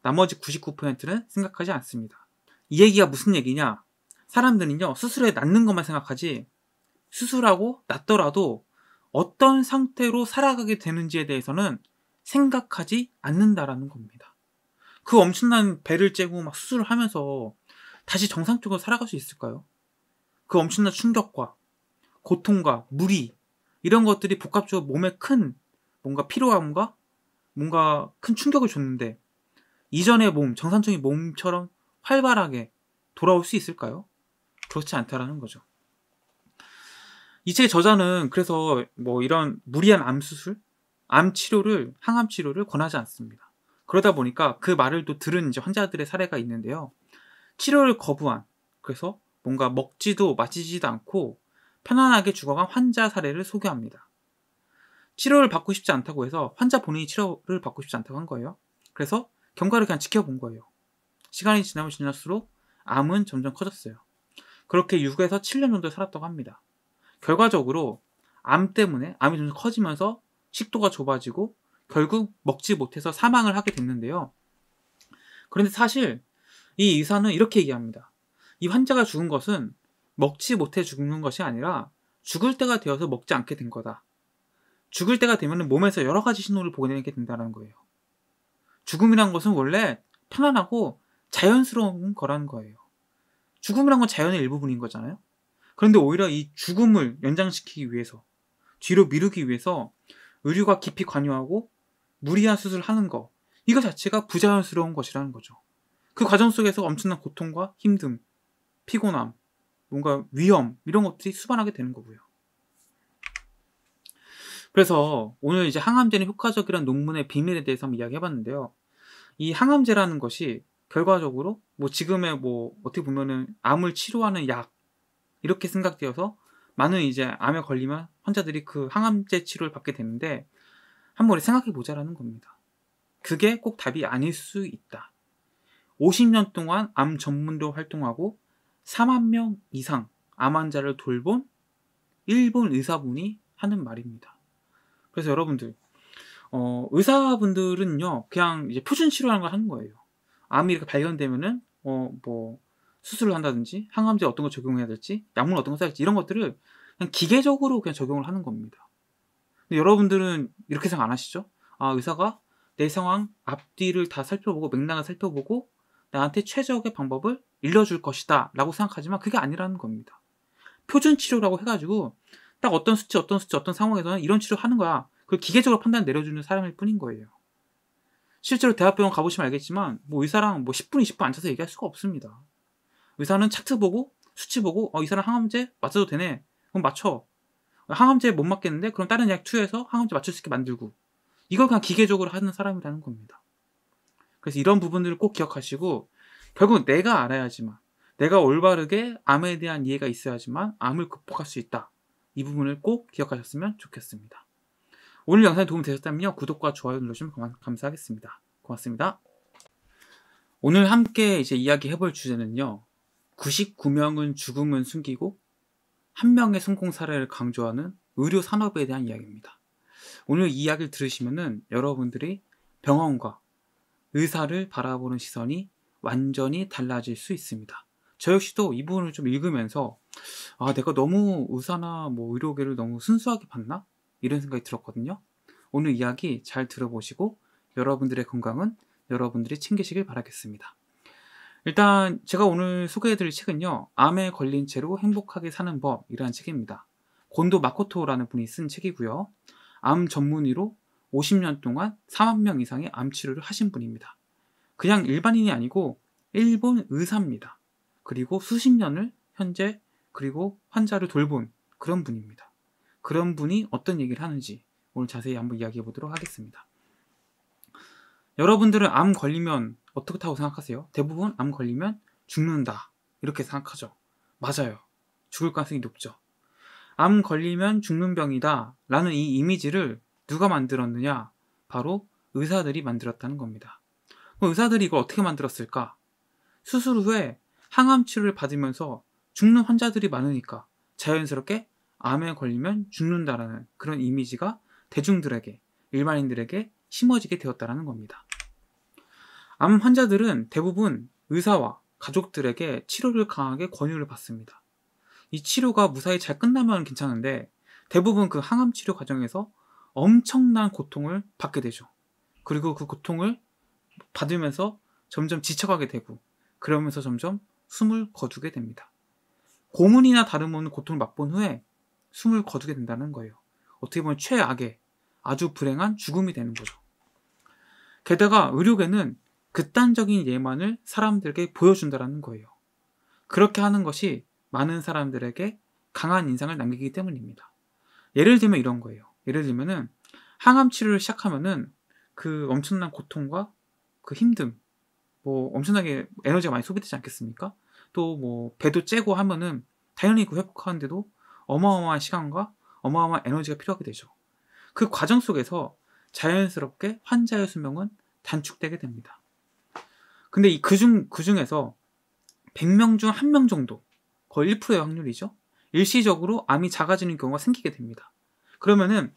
나머지 99%는 생각하지 않습니다. 이 얘기가 무슨 얘기냐? 사람들은요, 수술에 낫는 것만 생각하지, 수술하고 낫더라도 어떤 상태로 살아가게 되는지에 대해서는 생각하지 않는다라는 겁니다. 그 엄청난 배를 째고 막 수술을 하면서 다시 정상적으로 살아갈 수 있을까요? 그 엄청난 충격과 고통과 무리 이런 것들이 복합적으로 몸에 큰 뭔가 피로함과 뭔가 큰 충격을 줬는데 이전의 몸, 정상적인 몸처럼 활발하게 돌아올 수 있을까요? 그렇지 않다라는 거죠. 이책 저자는 그래서 뭐 이런 무리한 암수술, 암 치료를 항암 치료를 권하지 않습니다. 그러다 보니까 그 말을 또 들은 이제 환자들의 사례가 있는데요. 치료를 거부한 그래서 뭔가 먹지도 마시지도 않고 편안하게 죽어간 환자 사례를 소개합니다. 치료를 받고 싶지 않다고 해서 환자 본인이 치료를 받고 싶지 않다고 한 거예요. 그래서 경과를 그냥 지켜본 거예요. 시간이 지나면 지날수록 암은 점점 커졌어요. 그렇게 6에서 7년 정도 살았다고 합니다. 결과적으로 암 때문에 암이 점점 커지면서 식도가 좁아지고 결국 먹지 못해서 사망을 하게 됐는데요. 그런데 사실 이 의사는 이렇게 얘기합니다. 이 환자가 죽은 것은 먹지 못해 죽는 것이 아니라 죽을 때가 되어서 먹지 않게 된 거다. 죽을 때가 되면 몸에서 여러 가지 신호를 보내게 된다는 거예요. 죽음이란 것은 원래 편안하고 자연스러운 거라는 거예요. 죽음이란 건 자연의 일부분인 거잖아요. 그런데 오히려 이 죽음을 연장시키기 위해서, 뒤로 미루기 위해서 의류가 깊이 관여하고 무리한 수술을 하는 것 이거 자체가 부자연스러운 것이라는 거죠. 그 과정 속에서 엄청난 고통과 힘듦, 피곤함, 뭔가 위험 이런 것들이 수반하게 되는 거고요. 그래서 오늘 이제 항암제는 효과적이라는 논문의 비밀에 대해서 한번 이야기해봤는데요. 이 항암제라는 것이 결과적으로 뭐 지금의 뭐 어떻게 보면은 암을 치료하는 약 이렇게 생각되어서 많은 이제 암에 걸리면 환자들이 그 항암제 치료를 받게 되는데 한 번에 생각해 보자라는 겁니다. 그게 꼭 답이 아닐 수 있다. 50년 동안 암전문도 활동하고 4만 명 이상 암 환자를 돌본 일본 의사분이 하는 말입니다. 그래서 여러분들, 어, 의사분들은요, 그냥 이제 표준 치료라는걸 하는 거예요. 암이 이렇게 발견되면은, 어, 뭐, 수술을 한다든지, 항암제 어떤 거 적용해야 될지, 약물 어떤 거 써야 될지, 이런 것들을 그냥 기계적으로 그냥 적용을 하는 겁니다. 근데 여러분들은 이렇게 생각 안 하시죠? 아, 의사가 내 상황 앞뒤를 다 살펴보고 맥락을 살펴보고 나한테 최적의 방법을 일러줄 것이다 라고 생각하지만 그게 아니라는 겁니다. 표준 치료라고 해가지고 딱 어떤 수치, 어떤 수치, 어떤 상황에서는 이런 치료 하는 거야. 그걸 기계적으로 판단 내려주는 사람일 뿐인 거예요. 실제로 대학병원 가보시면 알겠지만 뭐 의사랑 뭐 10분, 20분 앉아서 얘기할 수가 없습니다. 의사는 차트 보고 수치 보고 어, 이 사람 항암제 맞춰도 되네 그럼 맞춰. 항암제 못 맞겠는데 그럼 다른 약 투여해서 항암제 맞출 수 있게 만들고 이걸 그냥 기계적으로 하는 사람이라는 겁니다. 그래서 이런 부분들을 꼭 기억하시고 결국 내가 알아야지만 내가 올바르게 암에 대한 이해가 있어야지만 암을 극복할 수 있다. 이 부분을 꼭 기억하셨으면 좋겠습니다. 오늘 영상이 도움 되셨다면 구독과 좋아요 눌러주시면 감사하겠습니다. 고맙습니다. 오늘 함께 이제 이야기해볼 주제는요. 99명은 죽음은 숨기고 한 명의 성공 사례를 강조하는 의료 산업에 대한 이야기입니다. 오늘 이 이야기를 들으시면 여러분들이 병원과 의사를 바라보는 시선이 완전히 달라질 수 있습니다. 저 역시도 이 부분을 좀 읽으면서 아, 내가 너무 의사나 뭐 의료계를 너무 순수하게 봤나? 이런 생각이 들었거든요. 오늘 이야기 잘 들어보시고 여러분들의 건강은 여러분들이 챙기시길 바라겠습니다. 일단 제가 오늘 소개해드릴 책은요. 암에 걸린 채로 행복하게 사는 법이라는 책입니다. 곤도 마코토라는 분이 쓴 책이고요. 암 전문의로 50년 동안 4만 명 이상의 암 치료를 하신 분입니다. 그냥 일반인이 아니고 일본 의사입니다. 그리고 수십 년을 현재 그리고 환자를 돌본 그런 분입니다. 그런 분이 어떤 얘기를 하는지 오늘 자세히 한번 이야기해 보도록 하겠습니다. 여러분들은 암 걸리면 어떻다고 생각하세요? 대부분 암 걸리면 죽는다 이렇게 생각하죠. 맞아요. 죽을 가능성이 높죠. 암 걸리면 죽는 병이다 라는 이 이미지를 누가 만들었느냐? 바로 의사들이 만들었다는 겁니다. 의사들이 이걸 어떻게 만들었을까? 수술 후에 항암 치료를 받으면서 죽는 환자들이 많으니까 자연스럽게 암에 걸리면 죽는다라는 그런 이미지가 대중들에게, 일반인들에게 심어지게 되었다는 겁니다. 암 환자들은 대부분 의사와 가족들에게 치료를 강하게 권유를 받습니다. 이 치료가 무사히 잘 끝나면 괜찮은데 대부분 그 항암 치료 과정에서 엄청난 고통을 받게 되죠. 그리고 그 고통을 받으면서 점점 지쳐가게 되고 그러면서 점점 숨을 거두게 됩니다. 고문이나 다름없는 고통을 맛본 후에 숨을 거두게 된다는 거예요. 어떻게 보면 최악의 아주 불행한 죽음이 되는 거죠. 게다가 의료계는 극단적인 예만을 사람들에게 보여준다라는 거예요. 그렇게 하는 것이 많은 사람들에게 강한 인상을 남기기 때문입니다. 예를 들면 이런 거예요. 예를 들면은 항암 치료를 시작하면은 그 엄청난 고통과 그 힘듦, 뭐 엄청나게 에너지가 많이 소비되지 않겠습니까? 또 뭐 배도 째고 하면은 당연히 그 회복하는데도 어마어마한 시간과 어마어마한 에너지가 필요하게 되죠. 그 과정 속에서 자연스럽게 환자의 수명은 단축되게 됩니다. 근데 이 그중 그중에서 100명 중 한 명 정도 거의 1%의 확률이죠. 일시적으로 암이 작아지는 경우가 생기게 됩니다. 그러면은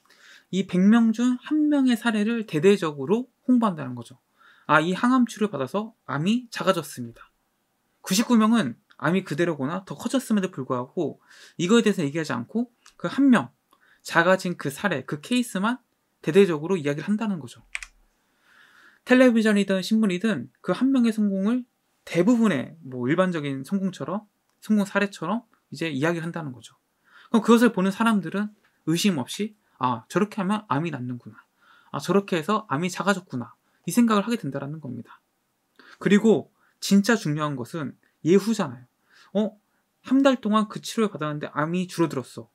이 100명 중 한 명의 사례를 대대적으로 홍보한다는 거죠. 아, 이 항암 치료를 받아서 암이 작아졌습니다. 99명은 암이 그대로거나 더 커졌음에도 불구하고 이거에 대해서 얘기하지 않고 그 한 명 작아진 그 사례, 그 케이스만 대대적으로 이야기를 한다는 거죠. 텔레비전이든 신문이든 그 한 명의 성공을 대부분의 뭐 일반적인 성공처럼 성공 사례처럼 이제 이야기를 한다는 거죠. 그럼 그것을 보는 사람들은 의심 없이 아 저렇게 하면 암이 낫는구나. 아 저렇게 해서 암이 작아졌구나. 이 생각을 하게 된다라는 겁니다. 그리고 진짜 중요한 것은 예후잖아요. 어? 한 달 동안 그 치료를 받았는데 암이 줄어들었어.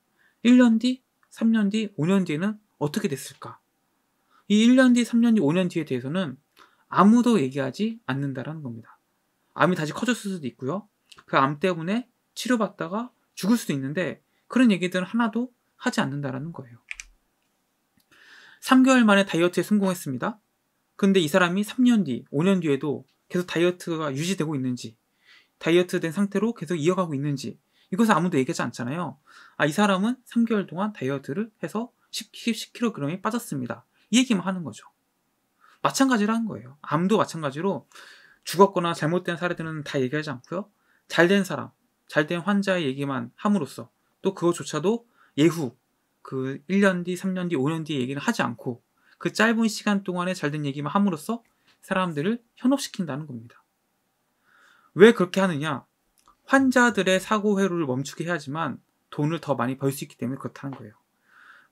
1년 뒤, 3년 뒤, 5년 뒤에는 어떻게 됐을까? 이 1년 뒤, 3년 뒤, 5년 뒤에 대해서는 아무도 얘기하지 않는다라는 겁니다. 암이 다시 커졌을 수도 있고요. 그 암 때문에 치료받다가 죽을 수도 있는데 그런 얘기들은 하나도 하지 않는다라는 거예요. 3개월 만에 다이어트에 성공했습니다. 근데 이 사람이 3년 뒤, 5년 뒤에도 계속 다이어트가 유지되고 있는지, 다이어트 된 상태로 계속 이어가고 있는지, 이것을 아무도 얘기하지 않잖아요. 아, 이 사람은 3개월 동안 다이어트를 해서 10, 10kg이 빠졌습니다. 이 얘기만 하는 거죠. 마찬가지라는 거예요. 암도 마찬가지로 죽었거나 잘못된 사례들은 다 얘기하지 않고요. 잘 된 사람, 잘된 환자의 얘기만 함으로써 또 그것조차도 예후 그 1년 뒤, 3년 뒤, 5년 뒤 얘기는 하지 않고 그 짧은 시간 동안에 잘 된 얘기만 함으로써 사람들을 현혹시킨다는 겁니다. 왜 그렇게 하느냐? 환자들의 사고 회로를 멈추게 해야지만 돈을 더 많이 벌 수 있기 때문에 그렇다는 거예요.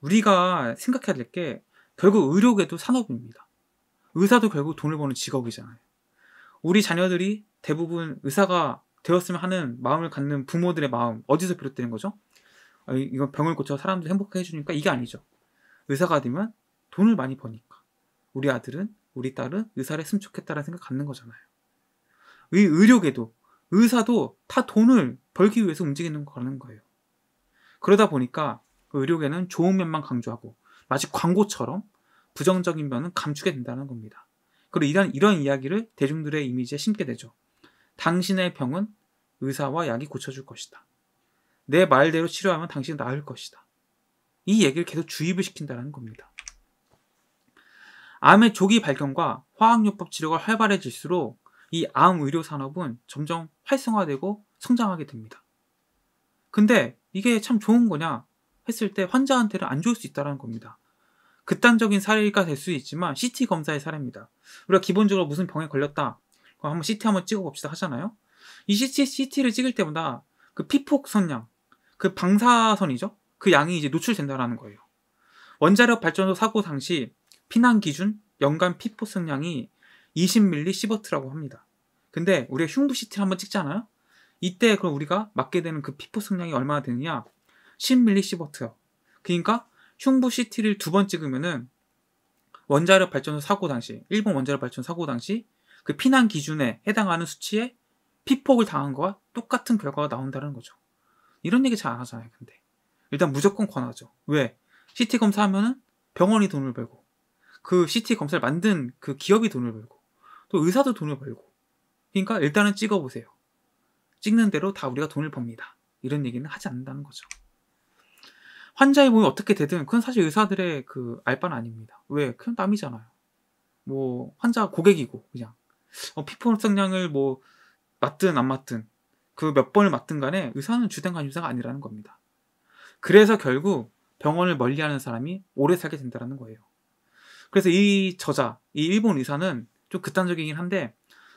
우리가 생각해야 될 게 결국 의료계도 산업입니다. 의사도 결국 돈을 버는 직업이잖아요. 우리 자녀들이 대부분 의사가 되었으면 하는 마음을 갖는 부모들의 마음 어디서 비롯되는 거죠? 아, 이건 병을 고쳐 사람들 행복하게 해주니까 이게 아니죠. 의사가 되면 돈을 많이 버니까 우리 아들은 우리 딸은 의사를 했으면 좋겠다라는 생각 갖는 거잖아요. 의 의료계도 의사도 다 돈을 벌기 위해서 움직이는 거라는 거예요. 그러다 보니까 의료계는 좋은 면만 강조하고 마치 광고처럼 부정적인 면은 감추게 된다는 겁니다. 그리고 이런, 이런 이야기를 대중들의 이미지에 심게 되죠. 당신의 병은 의사와 약이 고쳐줄 것이다. 내 말대로 치료하면 당신은 나을 것이다. 이 얘기를 계속 주입을 시킨다는 겁니다. 암의 조기 발견과 화학요법 치료가 활발해질수록 이 암 의료 산업은 점점 활성화되고 성장하게 됩니다. 근데 이게 참 좋은 거냐 했을 때 환자한테는 안 좋을 수 있다는 겁니다. 극단적인 사례가 될 수 있지만 CT 검사의 사례입니다. 우리가 기본적으로 무슨 병에 걸렸다. 그럼 한번 CT 한번 찍어봅시다 하잖아요. 이 CT, CT를 찍을 때보다그 피폭 선량, 그 방사선이죠. 그 양이 이제 노출된다라는 거예요. 원자력 발전소 사고 당시 피난 기준 연간 피폭 선량이 20ml 시버트라고 합니다. 근데 우리가 흉부 CT를 한번 찍잖아요. 이때 그럼 우리가 맞게 되는 그 피폭 성량이 얼마나 되느냐? 10ml 시버트요. 그러니까 흉부 CT를 두 번 찍으면은 원자력 발전소 사고 당시, 일본 원자력 발전 소 사고 당시 그 피난 기준에 해당하는 수치에 피폭을 당한 거와 똑같은 결과가 나온다는 거죠. 이런 얘기 잘 안 하잖아요, 근데. 일단 무조건 권하죠. 왜? CT 검사하면은 병원이 돈을 벌고, 그 CT 검사를 만든 그 기업이 돈을 벌고, 또 의사도 돈을 벌고. 그러니까 일단은 찍어보세요. 찍는 대로 다 우리가 돈을 법니다. 이런 얘기는 하지 않는다는 거죠. 환자의 몸이 어떻게 되든 그건 사실 의사들의 그 알바는 아닙니다. 왜? 그냥 땀이잖아요. 뭐 환자 고객이고 그냥 어, 피부 협상량을 뭐 맞든 안 맞든 그 몇 번을 맞든 간에 의사는 주된 관심사가 아니라는 겁니다. 그래서 결국 병원을 멀리하는 사람이 오래 살게 된다는 거예요. 그래서 이 저자, 이 일본 의사는 좀 극단적이긴 한데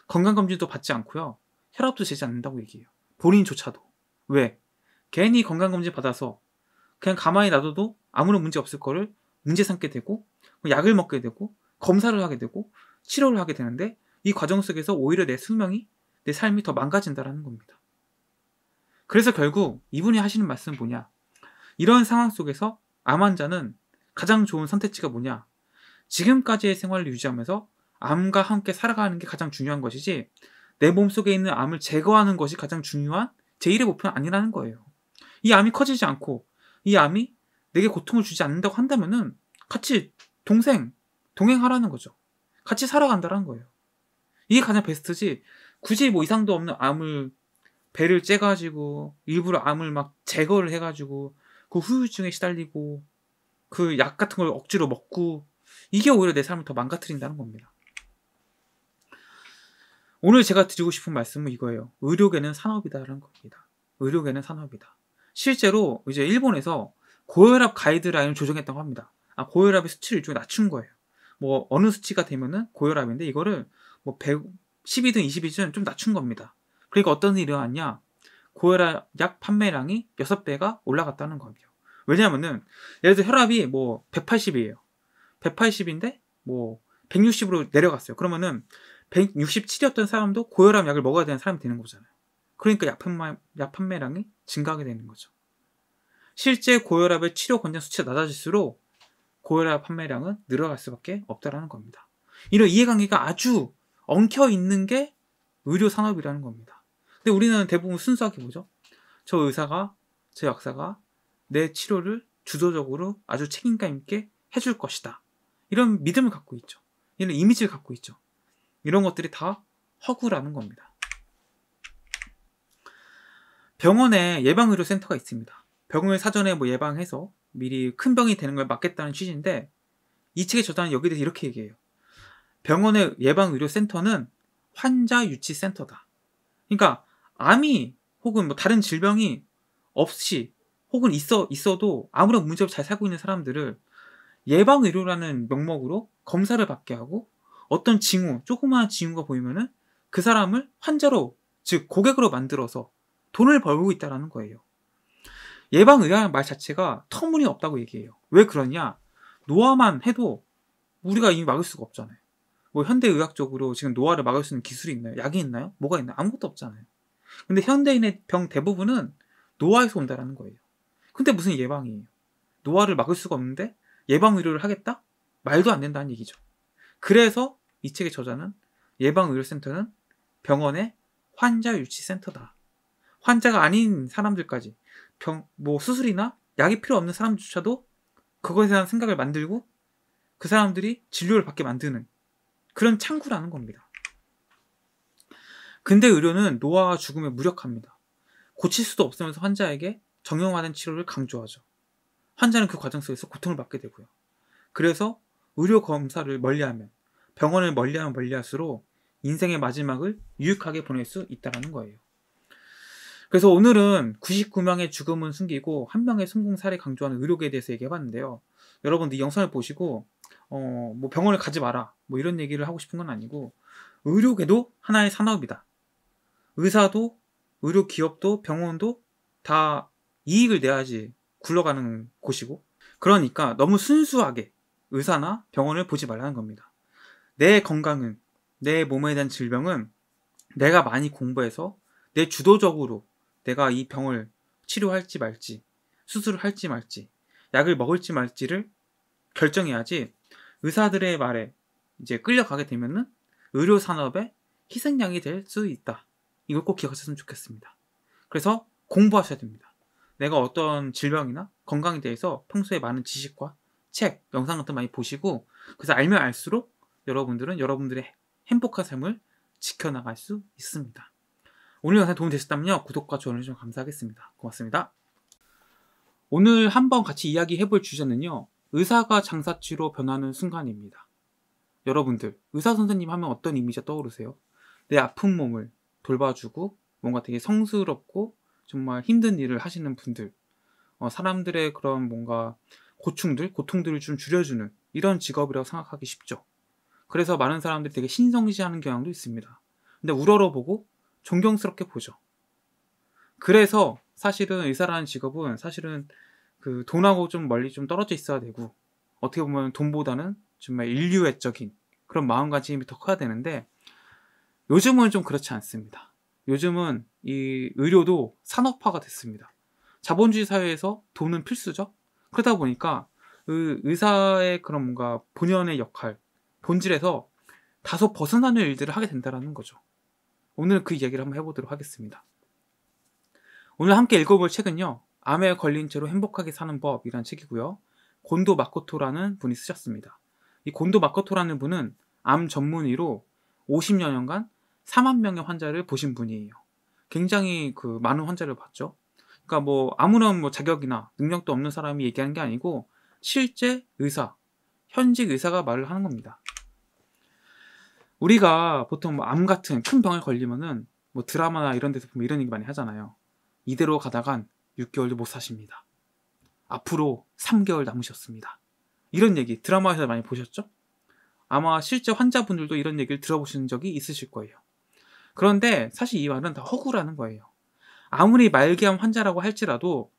건강검진도 받지 않고요. 혈압도 재지 않는다고 얘기해요. 본인조차도. 왜? 괜히 건강검진 받아서 그냥 가만히 놔둬도 아무런 문제 없을 거를 문제 삼게 되고 뭐 약을 먹게 되고 검사를 하게 되고 치료를 하게 되는데 이 과정 속에서 오히려 내 수명이 내 삶이 더 망가진다라는 겁니다. 그래서 결국 이분이 하시는 말씀은 뭐냐? 이런 상황 속에서 암 환자는 가장 좋은 선택지가 뭐냐? 지금까지의 생활을 유지하면서 암과 함께 살아가는 게 가장 중요한 것이지 내 몸속에 있는 암을 제거하는 것이 가장 중요한 제1의 목표는 아니라는 거예요. 이 암이 커지지 않고 이 암이 내게 고통을 주지 않는다고 한다면은 같이 동생, 동행하라는 거죠. 같이 살아간다라는 거예요. 이게 가장 베스트지. 굳이 뭐 이상도 없는 암을 배를 째가지고 일부러 암을 막 제거를 해가지고 그 후유증에 시달리고 그 약 같은 걸 억지로 먹고 이게 오히려 내 삶을 더 망가뜨린다는 겁니다. 오늘 제가 드리고 싶은 말씀은 이거예요. 의료계는 산업이다라는 겁니다. 의료계는 산업이다. 실제로 이제 일본에서 고혈압 가이드라인을 조정했다고 합니다. 아, 고혈압의 수치를 일종에 낮춘 거예요. 뭐 어느 수치가 되면은 고혈압인데 이거를 뭐 100, 12등, 22등 좀 낮춘 겁니다. 그러니까 어떤 일이 일어났냐? 고혈압 약 판매량이 6배가 올라갔다는 거니다 왜냐면은 예를 들어 혈압이 뭐 180이에요. 180인데 뭐 160으로 내려갔어요. 그러면은 167이었던 사람도 고혈압 약을 먹어야 되는 사람이 되는 거잖아요. 그러니까 약, 판매, 약 판매량이 증가하게 되는 거죠. 실제 고혈압의 치료 권장 수치가 낮아질수록 고혈압 판매량은 늘어갈 수밖에 없다라는 겁니다. 이런 이해관계가 아주 엉켜 있는 게 의료 산업이라는 겁니다. 근데 우리는 대부분 순수하게 보죠. 저 의사가, 저 약사가 내 치료를 주도적으로 아주 책임감 있게 해줄 것이다. 이런 믿음을 갖고 있죠. 이런 이미지를 갖고 있죠. 이런 것들이 다 허구라는 겁니다. 병원에 예방의료센터가 있습니다. 병을 사전에 뭐 예방해서 미리 큰 병이 되는 걸 막겠다는 취지인데 이 책의 저자는 여기에 대해서 이렇게 얘기해요. 병원의 예방의료센터는 환자 유치 센터다. 그러니까 암이 혹은 뭐 다른 질병이 없이 혹은 있어 있어도 아무런 문제 없이 잘 살고 있는 사람들을 예방 의료라는 명목으로 검사를 받게 하고 어떤 징후, 조그마한 징후가 보이면은 그 사람을 환자로 즉 고객으로 만들어서 돈을 벌고 있다라는 거예요. 예방 의학말 자체가 터무니없다고 얘기해요. 왜 그러냐? 노화만 해도 우리가 이미 막을 수가 없잖아요. 뭐 현대 의학적으로 지금 노화를 막을 수 있는 기술이 있나요? 약이 있나요? 뭐가 있나요? 아무것도 없잖아요. 근데 현대인의 병 대부분은 노화에서 온다라는 거예요. 근데 무슨 예방이에요? 노화를 막을 수가 없는데 예방 의료를 하겠다? 말도 안 된다는 얘기죠. 그래서 이 책의 저자는 예방 의료센터는 병원의 환자 유치 센터다. 환자가 아닌 사람들까지 병, 뭐 수술이나 약이 필요 없는 사람조차도 그것에 대한 생각을 만들고 그 사람들이 진료를 받게 만드는 그런 창구라는 겁니다. 근데 의료는 노화와 죽음에 무력합니다. 고칠 수도 없으면서 환자에게 정형화된 치료를 강조하죠. 환자는 그 과정 속에서 고통을 받게 되고요. 그래서 의료 검사를 멀리하면 병원을 멀리하면 멀리할수록 인생의 마지막을 유익하게 보낼 수 있다라는 거예요. 그래서 오늘은 99명의 죽음은 숨기고 한 명의 성공 사례 강조하는 의료계에 대해서 얘기해봤는데요. 여러분들 이 영상을 보시고 어, 뭐 병원을 가지 마라 뭐 이런 얘기를 하고 싶은 건 아니고 의료계도 하나의 산업이다. 의사도 의료 기업도 병원도 다 이익을 내야지 굴러가는 곳이고 그러니까 너무 순수하게 의사나 병원을 보지 말라는 겁니다. 내 건강은 내 몸에 대한 질병은 내가 많이 공부해서 내 주도적으로 내가 이 병을 치료할지 말지, 수술을 할지 말지, 약을 먹을지 말지를 결정해야지 의사들의 말에 이제 끌려가게 되면은 의료 산업의 희생양이 될 수 있다. 이걸 꼭 기억하셨으면 좋겠습니다. 그래서 공부하셔야 됩니다. 내가 어떤 질병이나 건강에 대해서 평소에 많은 지식과 책, 영상 같은 많이 보시고 그래서 알면 알수록 여러분들은 여러분들의 행복한 삶을 지켜나갈 수 있습니다. 오늘 영상 도움 되셨다면 구독과 좋아요 좀 감사하겠습니다. 고맙습니다. 오늘 한번 같이 이야기해 볼 주제는요. 의사가 장사치로 변하는 순간입니다. 여러분들, 의사 선생님 하면 어떤 이미지 가 떠오르세요? 내 아픈 몸을 돌봐주고 뭔가 되게 성스럽고 정말 힘든 일을 하시는 분들, 어, 사람들의 그런 뭔가 고충들, 고통들을 좀 줄여주는 이런 직업이라고 생각하기 쉽죠. 그래서 많은 사람들이 되게 신성시하는 경향도 있습니다. 근데 우러러보고 존경스럽게 보죠. 그래서 사실은 의사라는 직업은 사실은 그 돈하고 좀 멀리 좀 떨어져 있어야 되고 어떻게 보면 돈보다는 정말 인류애적인 그런 마음가짐이 더 커야 되는데 요즘은 좀 그렇지 않습니다. 요즘은 이 의료도 산업화가 됐습니다. 자본주의 사회에서 돈은 필수죠. 그러다 보니까 그 의사의 그런 뭔가 본연의 역할, 본질에서 다소 벗어나는 일들을 하게 된다는 거죠. 오늘은 그 이야기를 한번 해보도록 하겠습니다. 오늘 함께 읽어볼 책은요. 암에 걸린 채로 행복하게 사는 법이란 책이고요. 곤도 마코토라는 분이 쓰셨습니다. 이 곤도 마코토라는 분은 암 전문의로 50여년간 4만 명의 환자를 보신 분이에요. 굉장히 그 많은 환자를 봤죠. 그러니까 뭐 아무런 뭐 자격이나 능력도 없는 사람이 얘기하는 게 아니고 실제 의사, 현직 의사가 말을 하는 겁니다. 우리가 보통 뭐암 같은 큰 병에 걸리면은 뭐 드라마나 이런 데서 보면 이런 얘기 많이 하잖아요. 이대로 가다간 6개월도 못 사십니다. 앞으로 3개월 남으셨습니다. 이런 얘기 드라마에서 많이 보셨죠? 아마 실제 환자분들도 이런 얘기를 들어보신 적이 있으실 거예요. 그런데 사실 이 말은 다 허구라는 거예요. 아무리 말기암 환자라고 할지라도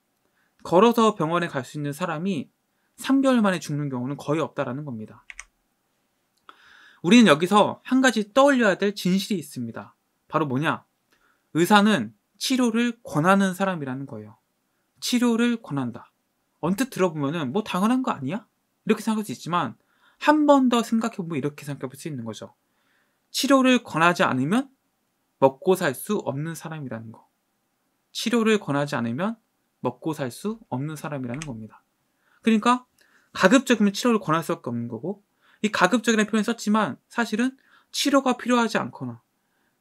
걸어서 병원에 갈 수 있는 사람이 3개월 만에 죽는 경우는 거의 없다라는 겁니다. 우리는 여기서 한 가지 떠올려야 될 진실이 있습니다. 바로 뭐냐? 의사는 치료를 권하는 사람이라는 거예요. 치료를 권한다. 언뜻 들어보면뭐 당연한 거 아니야? 이렇게 생각할 수 있지만 한 번 더 생각해보면 이렇게 생각해볼 수 있는 거죠. 치료를 권하지 않으면 먹고 살 수 없는 사람이라는 거. 치료를 권하지 않으면 먹고 살 수 없는 사람이라는 겁니다. 그러니까 가급적이면 치료를 권할 수 없는 거고 이 가급적이라는 표현을 썼지만 사실은 치료가 필요하지 않거나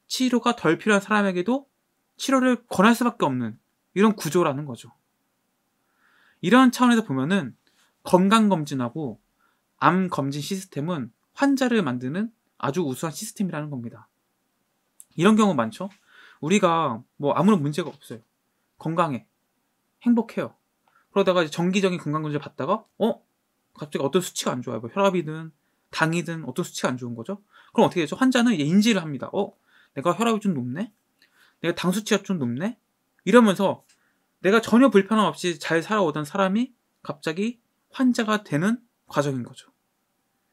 치료가 덜 필요한 사람에게도 치료를 권할 수밖에 없는 이런 구조라는 거죠. 이런 차원에서 보면은 건강검진하고 암검진 시스템은 환자를 만드는 아주 우수한 시스템이라는 겁니다. 이런 경우 많죠? 우리가 뭐 아무런 문제가 없어요. 건강해. 행복해요. 그러다가 정기적인 건강검진을 받다가, 어? 갑자기 어떤 수치가 안 좋아요. 뭐 혈압이든 당이든 어떤 수치가 안 좋은 거죠. 그럼 어떻게 되죠? 환자는 인지를 합니다. 어, 내가 혈압이 좀 높네? 내가 당 수치가 좀 높네? 이러면서 내가 전혀 불편함 없이 잘 살아오던 사람이 갑자기 환자가 되는 과정인 거죠.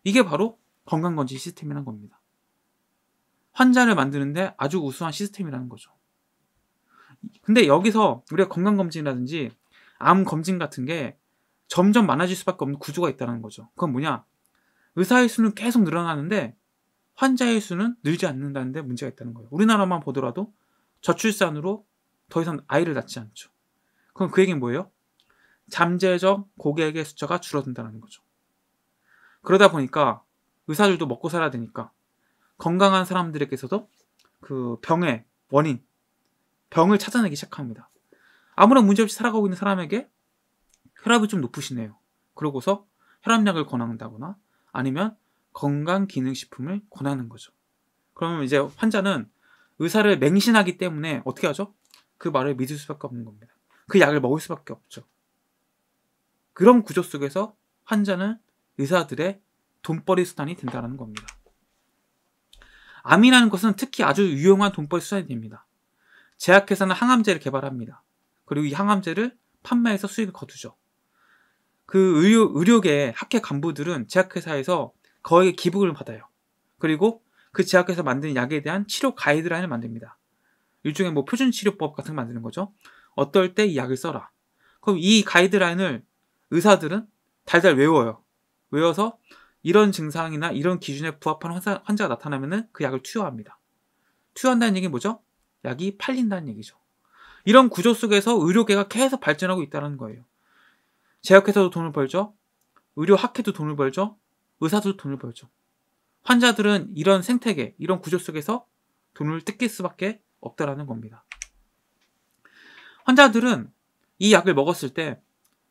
이게 바로 건강검진 시스템이란 겁니다. 환자를 만드는데 아주 우수한 시스템이라는 거죠. 근데 여기서 우리가 건강검진이라든지 암검진 같은 게 점점 많아질 수밖에 없는 구조가 있다는 거죠. 그건 뭐냐? 의사의 수는 계속 늘어나는데 환자의 수는 늘지 않는다는데 문제가 있다는 거예요. 우리나라만 보더라도 저출산으로 더 이상 아이를 낳지 않죠. 그럼 그 얘기는 뭐예요? 잠재적 고객의 숫자가 줄어든다는 거죠. 그러다 보니까 의사들도 먹고 살아야 되니까 건강한 사람들에게서도 그 병의 원인, 병을 찾아내기 시작합니다. 아무런 문제 없이 살아가고 있는 사람에게 혈압이 좀 높으시네요. 그러고서 혈압약을 권한다거나 아니면 건강기능식품을 권하는 거죠. 그러면 이제 환자는 의사를 맹신하기 때문에 어떻게 하죠? 그 말을 믿을 수밖에 없는 겁니다. 그 약을 먹을 수밖에 없죠. 그런 구조 속에서 환자는 의사들의 돈벌이 수단이 된다는 겁니다. 암이라는 것은 특히 아주 유용한 돈벌이 수단이 됩니다. 제약회사는 항암제를 개발합니다. 그리고 이 항암제를 판매해서 수익을 거두죠. 그 의료, 의료계 학회 간부들은 제약회사에서 거액의 기부금을 받아요. 그리고 그 제약회사 만든 약에 대한 치료 가이드라인을 만듭니다. 일종의 뭐 표준 치료법 같은 걸 만드는 거죠. 어떨 때 이 약을 써라. 그럼 이 가이드라인을 의사들은 달달 외워요. 외워서 이런 증상이나 이런 기준에 부합한 하 환자, 가 나타나면 그 약을 투여합니다. 투여한다는 얘기는 뭐죠? 약이 팔린다는 얘기죠. 이런 구조 속에서 의료계가 계속 발전하고 있다는 거예요. 제약회사도 돈을 벌죠. 의료학회도 돈을 벌죠. 의사도 돈을 벌죠. 환자들은 이런 생태계, 이런 구조 속에서 돈을 뜯길 수밖에 없다라는 겁니다. 환자들은 이 약을 먹었을 때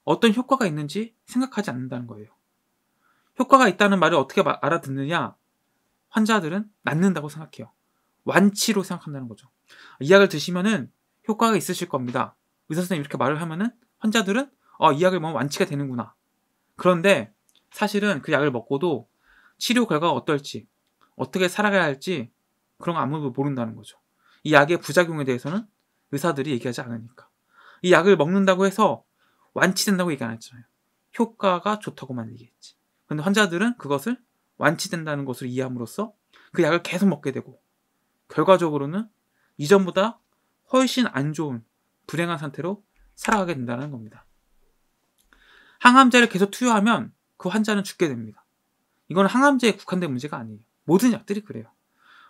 어떤 효과가 있는지 생각하지 않는다는 거예요. 효과가 있다는 말을 어떻게 알아듣느냐? 환자들은 낫는다고 생각해요. 완치로 생각한다는 거죠. 이 약을 드시면은 효과가 있으실 겁니다. 의사 선생님 이렇게 말을 하면은 환자들은 아, 이 약을 먹으면 완치가 되는구나. 그런데 사실은 그 약을 먹고도 치료 결과가 어떨지, 어떻게 살아가야 할지 그런 거 아무도 모른다는 거죠. 이 약의 부작용에 대해서는 의사들이 얘기하지 않으니까. 이 약을 먹는다고 해서 완치된다고 얘기 안 했잖아요. 효과가 좋다고만 얘기했지. 근데 환자들은 그것을 완치된다는 것을 이해함으로써 그 약을 계속 먹게 되고 결과적으로는 이전보다 훨씬 안 좋은 불행한 상태로 살아가게 된다는 겁니다. 항암제를 계속 투여하면 그 환자는 죽게 됩니다. 이건 항암제에 국한된 문제가 아니에요. 모든 약들이 그래요.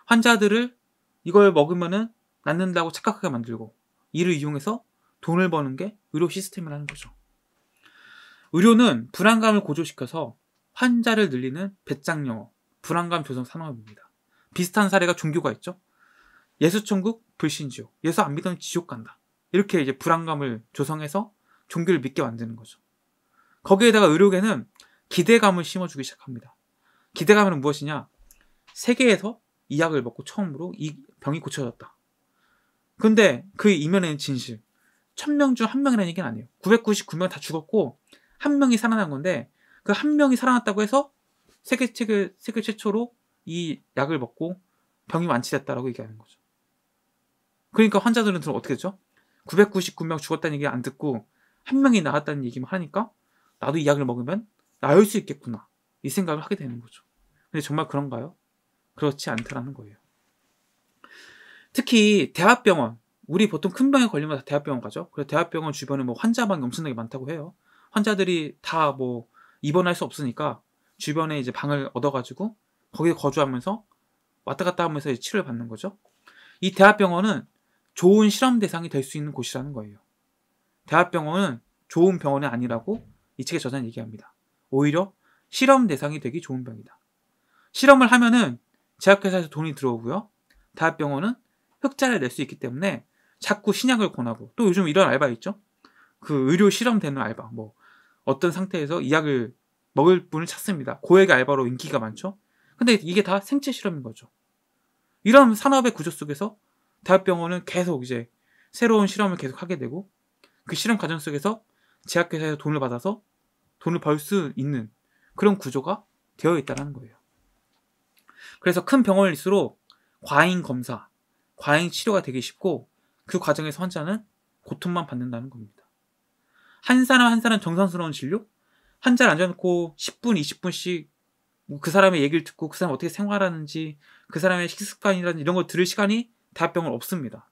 환자들을 이걸 먹으면은 낫는다고 착각하게 만들고 이를 이용해서 돈을 버는 게 의료 시스템이라는 거죠. 의료는 불안감을 고조시켜서 환자를 늘리는 배짱영어, 불안감 조성 산업입니다. 비슷한 사례가 종교가 있죠. 예수 천국, 불신지옥, 예수 안 믿으면 지옥 간다. 이렇게 이제 불안감을 조성해서 종교를 믿게 만드는 거죠. 거기에다가 의료계는 기대감을 심어주기 시작합니다. 기대감은 무엇이냐? 세계에서 이 약을 먹고 처음으로 이 병이 고쳐졌다. 근데 그 이면에는 진실. 천 명 중 한 명이라는 얘기는 아니에요. 999명 다 죽었고 한 명이 살아난 건데 그 한 명이 살아났다고 해서 세계, 세계, 세계 최초로 이 약을 먹고 병이 완치됐다라고 얘기하는 거죠. 그러니까 환자들은 어떻게 되죠? 999명 죽었다는 얘기 안 듣고 한 명이 나았다는 얘기만 하니까 나도 이 약을 먹으면 나을 수 있겠구나. 이 생각을 하게 되는 거죠. 근데 정말 그런가요? 그렇지 않다라는 거예요. 특히 대학병원. 우리 보통 큰 병에 걸리면 다 대학병원 가죠. 그래서 대학병원 주변에 뭐 환자방이 엄청나게 많다고 해요. 환자들이 다 뭐 입원할 수 없으니까 주변에 이제 방을 얻어가지고 거기에 거주하면서 왔다 갔다 하면서 치료를 받는 거죠. 이 대학병원은 좋은 실험 대상이 될 수 있는 곳이라는 거예요. 대학병원은 좋은 병원이 아니라고 이 책의 저자는 얘기합니다. 오히려 실험 대상이 되기 좋은 병이다. 실험을 하면은 제약회사에서 돈이 들어오고요. 다합병원은 흑자를 낼 수 있기 때문에 자꾸 신약을 권하고 또 요즘 이런 알바 있죠. 그 의료 실험되는 알바 뭐 어떤 상태에서 이 약을 먹을 분을 찾습니다. 고액 알바로 인기가 많죠. 근데 이게 다 생체 실험인 거죠. 이런 산업의 구조 속에서 대학병원은 계속 이제 새로운 실험을 계속 하게 되고 그 실험 과정 속에서 제약회사에서 돈을 받아서 돈을 벌 수 있는 그런 구조가 되어 있다는 거예요. 그래서 큰 병원일수록 과잉 검사, 과잉 치료가 되기 쉽고 그 과정에서 환자는 고통만 받는다는 겁니다. 한 사람 한 사람 정상스러운 진료? 환자를 앉아놓고 10분, 20분씩 뭐 그 사람의 얘기를 듣고 그 사람 어떻게 생활하는지 그 사람의 식습관이라든지 이런 걸 들을 시간이 대학병원 없습니다.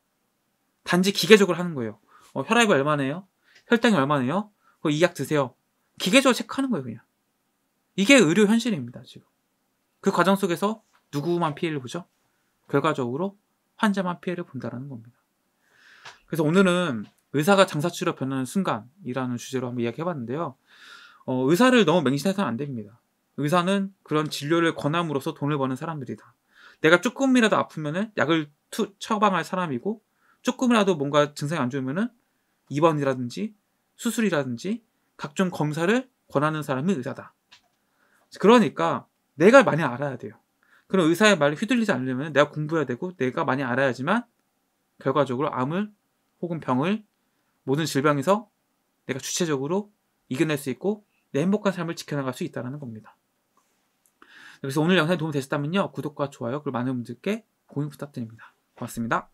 단지 기계적으로 하는 거예요. 어, 혈압이 얼마네요? 혈당이 얼마네요? 이 약 드세요. 기계적으로 체크하는 거예요, 그냥. 이게 의료 현실입니다, 지금. 그 과정 속에서 누구만 피해를 보죠? 결과적으로 환자만 피해를 본다라는 겁니다. 그래서 오늘은 의사가 장사치로 변하는 순간이라는 주제로 한번 이야기해 봤는데요. 어, 의사를 너무 맹신해서는 안 됩니다. 의사는 그런 진료를 권함으로써 돈을 버는 사람들이다. 내가 조금이라도 아프면은 약을 투, 처방할 사람이고 조금이라도 뭔가 증상이 안 좋으면은 입원이라든지 수술이라든지 각종 검사를 권하는 사람이 의사다. 그러니까 내가 많이 알아야 돼요. 그런 의사의 말을 휘둘리지 않으려면 내가 공부해야 되고 내가 많이 알아야지만 결과적으로 암을 혹은 병을 모든 질병에서 내가 주체적으로 이겨낼 수 있고 내 행복한 삶을 지켜나갈 수 있다는 겁니다. 그래서 오늘 영상이 도움이 되셨다면요. 구독과 좋아요 그리고 많은 분들께 공유 부탁드립니다. 고맙습니다.